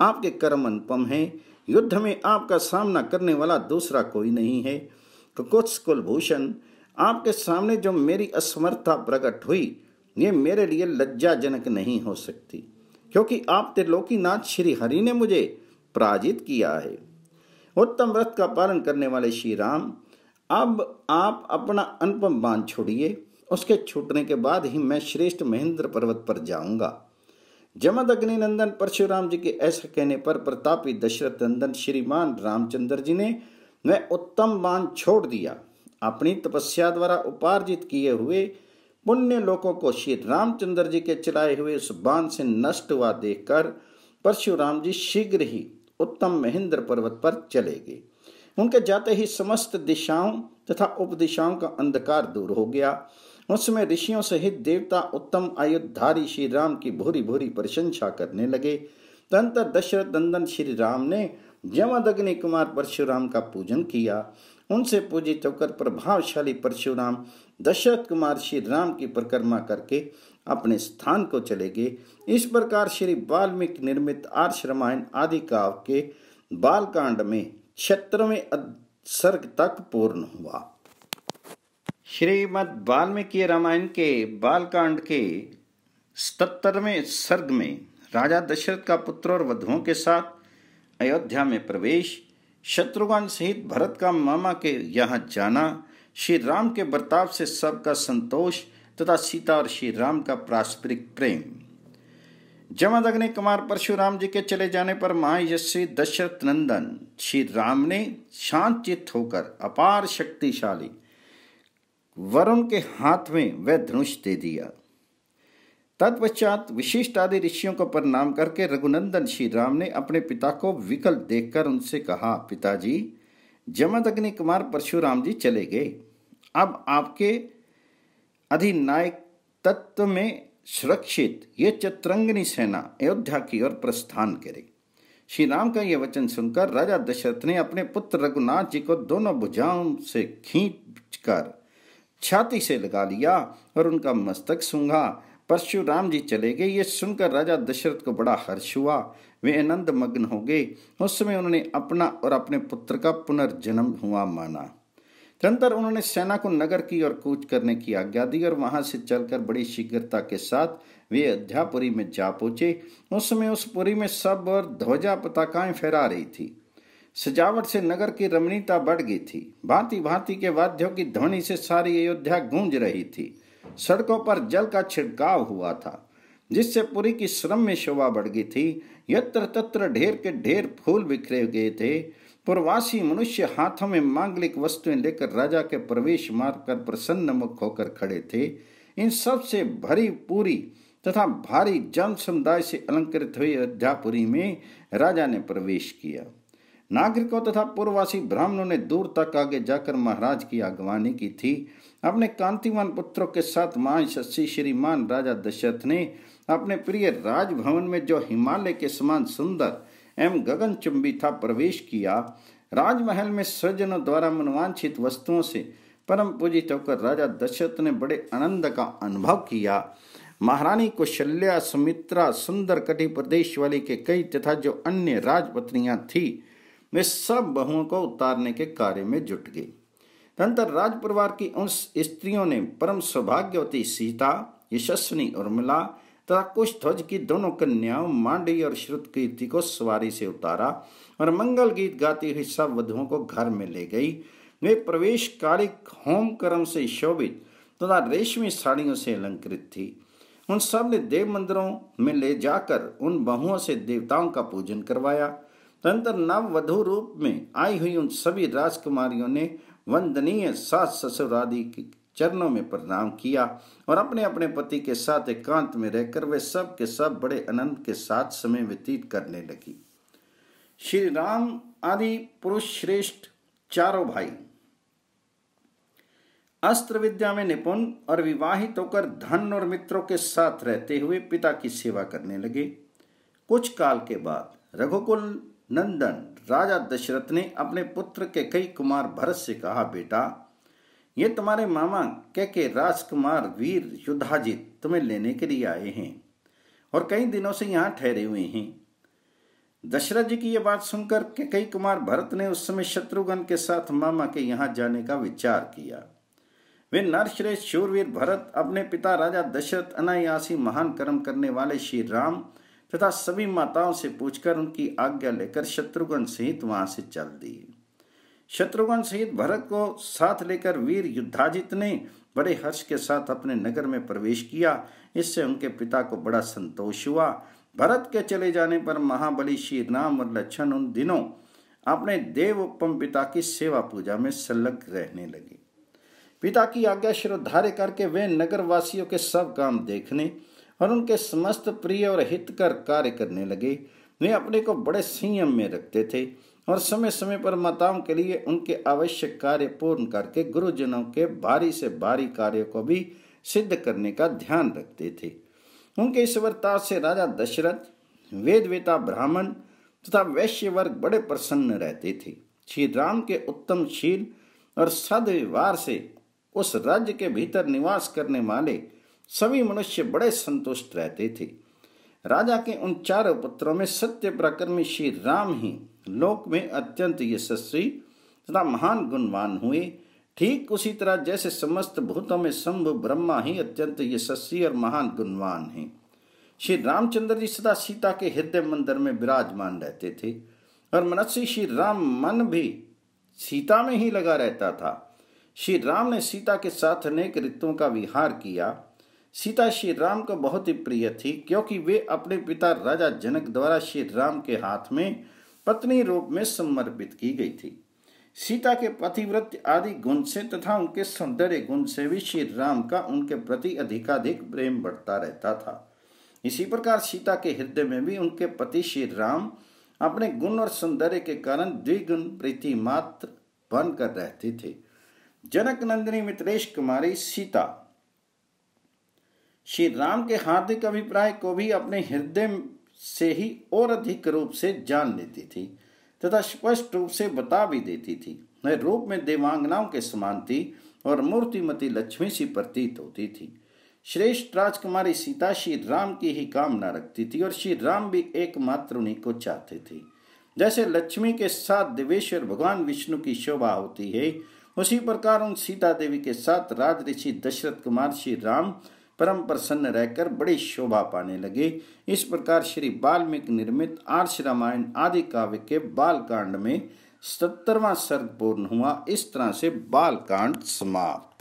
आपके कर्म अनुपम हैं युद्ध में आपका सामना करने वाला दूसरा कोई नहीं है कुछ कुलभूषण आपके सामने जो मेरी असमर्थता प्रकट हुई ये मेरे लिए लज्जाजनक नहीं हो सकती क्योंकि आप त्रिलोकीनाथ श्री हरि ने मुझे पराजित किया है उत्तम व्रत का पालन करने वाले श्री राम अब आप अपना अनुपम बांध छोड़िए उसके छूटने के बाद ही मैं श्रेष्ठ महेंद्र पर्वत पर जाऊंगा जमद अग्निनंदन परशुराम जी के ऐसा कहने पर प्रतापी दशरथ नंदन श्रीमान रामचंद्र जी ने वह उत्तम बांध छोड़ दिया अपनी तपस्या द्वारा उपार्जित किए हुए पुण्य लोगों को श्री रामचंद्र जी के चलाए हुए उस बांध से नष्ट हुआ देखकर परशुराम जी शीघ्र ही उत्तम महेंद्र पर्वत पर चले गए उनके जाते ही समस्त दिशाओं तथा उपदिशाओं का अंधकार दूर हो गया उस समय ऋषियों सहित देवता उत्तम आयुधारी श्री राम की भूरी भूरी प्रशंसा करने लगे तंत्र दशरथ नंदन श्री राम ने जमदग्नि कुमार परशुराम का पूजन किया उनसे पूजित होकर प्रभावशाली परशुराम दशरथ कुमार श्री राम की परिक्रमा करके अपने स्थान को चले गए इस प्रकार श्री वाल्मीकि निर्मित आर्ष रामायण आदि काव्य के बालकांड में में सर्ग तक पूर्ण हुआ श्रीमद् वाल्मीकि रामायण के बालकांड के सतरवें सर्ग में राजा दशरथ का पुत्र और वधुओं के साथ अयोध्या में प्रवेश शत्रुघ्न सहित भरत का मामा के यहाँ जाना श्री राम के बर्ताव से सबका संतोष तथा सीता और श्री राम का पारस्परिक प्रेम जमादग्नि कुमार परशुराम जी के चले जाने पर महायशस्वी दशरथ नंदन श्री राम ने शांत चित्त होकर अपार शक्तिशाली वरुण के हाथ में वह धनुष दे दिया तत्पश्चात विशिष्ट आदि ऋषियों को प्रणाम करके रघुनंदन श्री राम ने अपने पिता को विकल देखकर उनसे कहा पिताजी अग्नि कुमार परशुराम जी चले गए अब आपके अधिनायक तत्व में सुरक्षित ये चित्रंगनी सेना अयोध्या की ओर प्रस्थान करेगी श्री राम का यह वचन सुनकर राजा दशरथ ने अपने पुत्र रघुनाथ जी को दोनों भुजाओं से खींच कर छाती से लगा लिया और उनका मस्तक सूंघा परशुराम जी चले गए ये सुनकर राजा दशरथ को बड़ा हर्ष हुआ वे आनंद मग्न हो गए उस समय उन्होंने अपना और अपने पुत्र का पुनर्जन्म हुआ माना निरंतर उन्होंने सेना को नगर की ओर कूच करने की आज्ञा दी और वहां से चलकर बड़ी शीघ्रता के साथ वे अध्यापुरी में जा पहुंचे उस समय उस पुरी में सब और ध्वजा पताकाएं फहरा रही थी सजावट से नगर की रमणीयता बढ़ गई थी भांति भांति के वाद्यों की ध्वनि से सारी अयोध्या गूंज रही थी सड़कों पर जल का छिड़काव हुआ था जिससे पुरी की श्रम में शोभा बढ़ गई थी यत्र तत्र ढेर के ढेर फूल बिखरे गए थे पुरवासी मनुष्य हाथों में मांगलिक वस्तुएं लेकर राजा के प्रवेश मार्ग पर प्रसन्न मुख होकर खड़े थे इन सब से भरी पूरी तथा भारी जन समुदाय से अलंकृत हुई अयोध्यापुरी में राजा ने प्रवेश किया नागरिकों तथा पूर्ववासी ब्राह्मणों ने दूर तक आगे जाकर महाराज की अगवानी की थी अपने कांतिमान पुत्रों के साथ मान शशि श्रीमान राजा दशरथ ने अपने प्रिय राजभवन में जो हिमालय के समान सुंदर एवं गगनचुंबी था प्रवेश किया राजमहल में स्वजनों द्वारा मनवांछित वस्तुओं से परम पूजित होकर राजा दशरथ ने बड़े आनंद का अनुभव किया महारानी शल्या सुमित्रा सुंदर कटी प्रदेश वाली के कई तथा जो अन्य राजपत्नियां थी वे सब बहुओं को उतारने के कार्य में जुट गई तंत्र राज परिवार की उन स्त्रियों ने परम सौभाग्यवती सीता यशस्विनी उर्मिला तथा कुश ध्वज की दोनों कन्याओं मांडी और श्रुत कीर्ति को सवारी से उतारा और मंगल गीत गाती हुई सब वधुओं को घर में ले गई वे प्रवेश कालिक होम कर्म से शोभित तथा रेशमी साड़ियों से अलंकृत थी उन सब ने देव मंदिरों में ले जाकर उन बहुओं से देवताओं का पूजन करवाया तंत्र नव वधु रूप में आई हुई उन सभी राजकुमारियों ने वंदनीय सास ससुरादी आदि चरणों में प्रणाम किया और अपने अपने पति के साथ एकांत में रहकर वे सब के सब बड़े आनंद के साथ समय व्यतीत करने लगी श्री राम आदि पुरुष श्रेष्ठ चारों भाई अस्त्र विद्या में निपुण और विवाहित होकर धन और मित्रों के साथ रहते हुए पिता की सेवा करने लगे कुछ काल के बाद रघुकुल नंदन राजा दशरथ ने अपने पुत्र के कई कुमार भरत से कहा बेटा ये तुम्हारे मामा के के राजकुमार वीर युद्धाजीत तुम्हें लेने के लिए आए हैं और कई दिनों से यहाँ ठहरे हुए हैं दशरथ जी की यह बात सुनकर के कई कुमार भरत ने उस समय शत्रुघ्न के साथ मामा के यहाँ जाने का विचार किया वे नरश्रेष्ठ शूरवीर भरत अपने पिता राजा दशरथ अनायासी महान कर्म करने वाले श्री राम तथा सभी माताओं से पूछकर उनकी आज्ञा लेकर शत्रुघ्न सहित वहां से चल दी शत्रुघ्न सहित भरत को साथ लेकर वीर युद्धाजित ने बड़े हर्ष के साथ अपने नगर में प्रवेश किया इससे उनके पिता को बड़ा संतोष हुआ भरत के चले जाने पर महाबली श्री राम और लक्षण उन दिनों अपने देव उपम पिता की सेवा पूजा में संलग्न रहने लगे पिता की आज्ञा श्रद्धार्य करके वे नगरवासियों के सब काम देखने और उनके समस्त प्रिय और हितकर कार्य करने लगे वे अपने को बड़े संयम में रखते थे और समय समय पर माताओं के लिए उनके आवश्यक कार्य पूर्ण करके गुरुजनों के भारी से भारी कार्यों को भी सिद्ध करने का ध्यान रखते थे उनके ईश्वरता से राजा दशरथ वेदवेता ब्राह्मण तथा वैश्य वर्ग बड़े प्रसन्न रहते थे श्री राम के उत्तम शील और सदव्यवहार से उस राज्य के भीतर निवास करने वाले सभी मनुष्य बड़े संतुष्ट रहते थे राजा के उन चारों पुत्रों में सत्य प्रकर्मी श्री राम ही लोक में अत्यंत यशस्वी तथा महान गुणवान हुए ठीक उसी तरह जैसे समस्त भूतों में शंभ ब्रह्मा ही अत्यंत यशस्वी और महान गुणवान हैं श्री रामचंद्र जी सदा सीता के हृदय मंदिर में विराजमान रहते थे और मनस्वी श्री राम मन भी सीता में ही लगा रहता था श्री राम ने सीता के साथ अनेक ऋतुओं का विहार किया सीता श्री राम को बहुत ही प्रिय थी क्योंकि वे अपने पिता राजा जनक द्वारा श्री राम के हाथ में पत्नी रूप में समर्पित की गई थी सीता के पतिव्रत आदि गुण से तथा उनके सौंदर्य गुण से भी श्री राम का उनके प्रति अधिकाधिक प्रेम बढ़ता रहता था इसी प्रकार सीता के हृदय में भी उनके पति श्री राम अपने गुण और सौंदर्य के कारण द्विगुण प्रीति मात्र बनकर रहते थे जनक नंदिनी मित्रेश कुमारी सीता श्री राम के हार्दिक अभिप्राय को भी अपने हृदय से ही और अधिक रूप से जान लेती थी तथा स्पष्ट रूप से बता भी देती थी वह रूप में देवांगनाओं के समान थी और मूर्तिमती लक्ष्मी सी प्रतीत होती थी श्रेष्ठ राजकुमारी सीता श्री राम की ही कामना रखती थी और श्री राम भी एकमात्र उन्हीं को चाहते थे जैसे लक्ष्मी के साथ देवेश्वर भगवान विष्णु की शोभा होती है उसी प्रकार उन सीता देवी के साथ राज ऋषि दशरथ कुमार श्री राम परम प्रसन्न रहकर बड़ी शोभा पाने लगे इस प्रकार श्री वाल्मीकि निर्मित आर्ष रामायण आदि काव्य के बालकांड में सत्तरवा सर्ग पूर्ण हुआ इस तरह से बालकांड समाप्त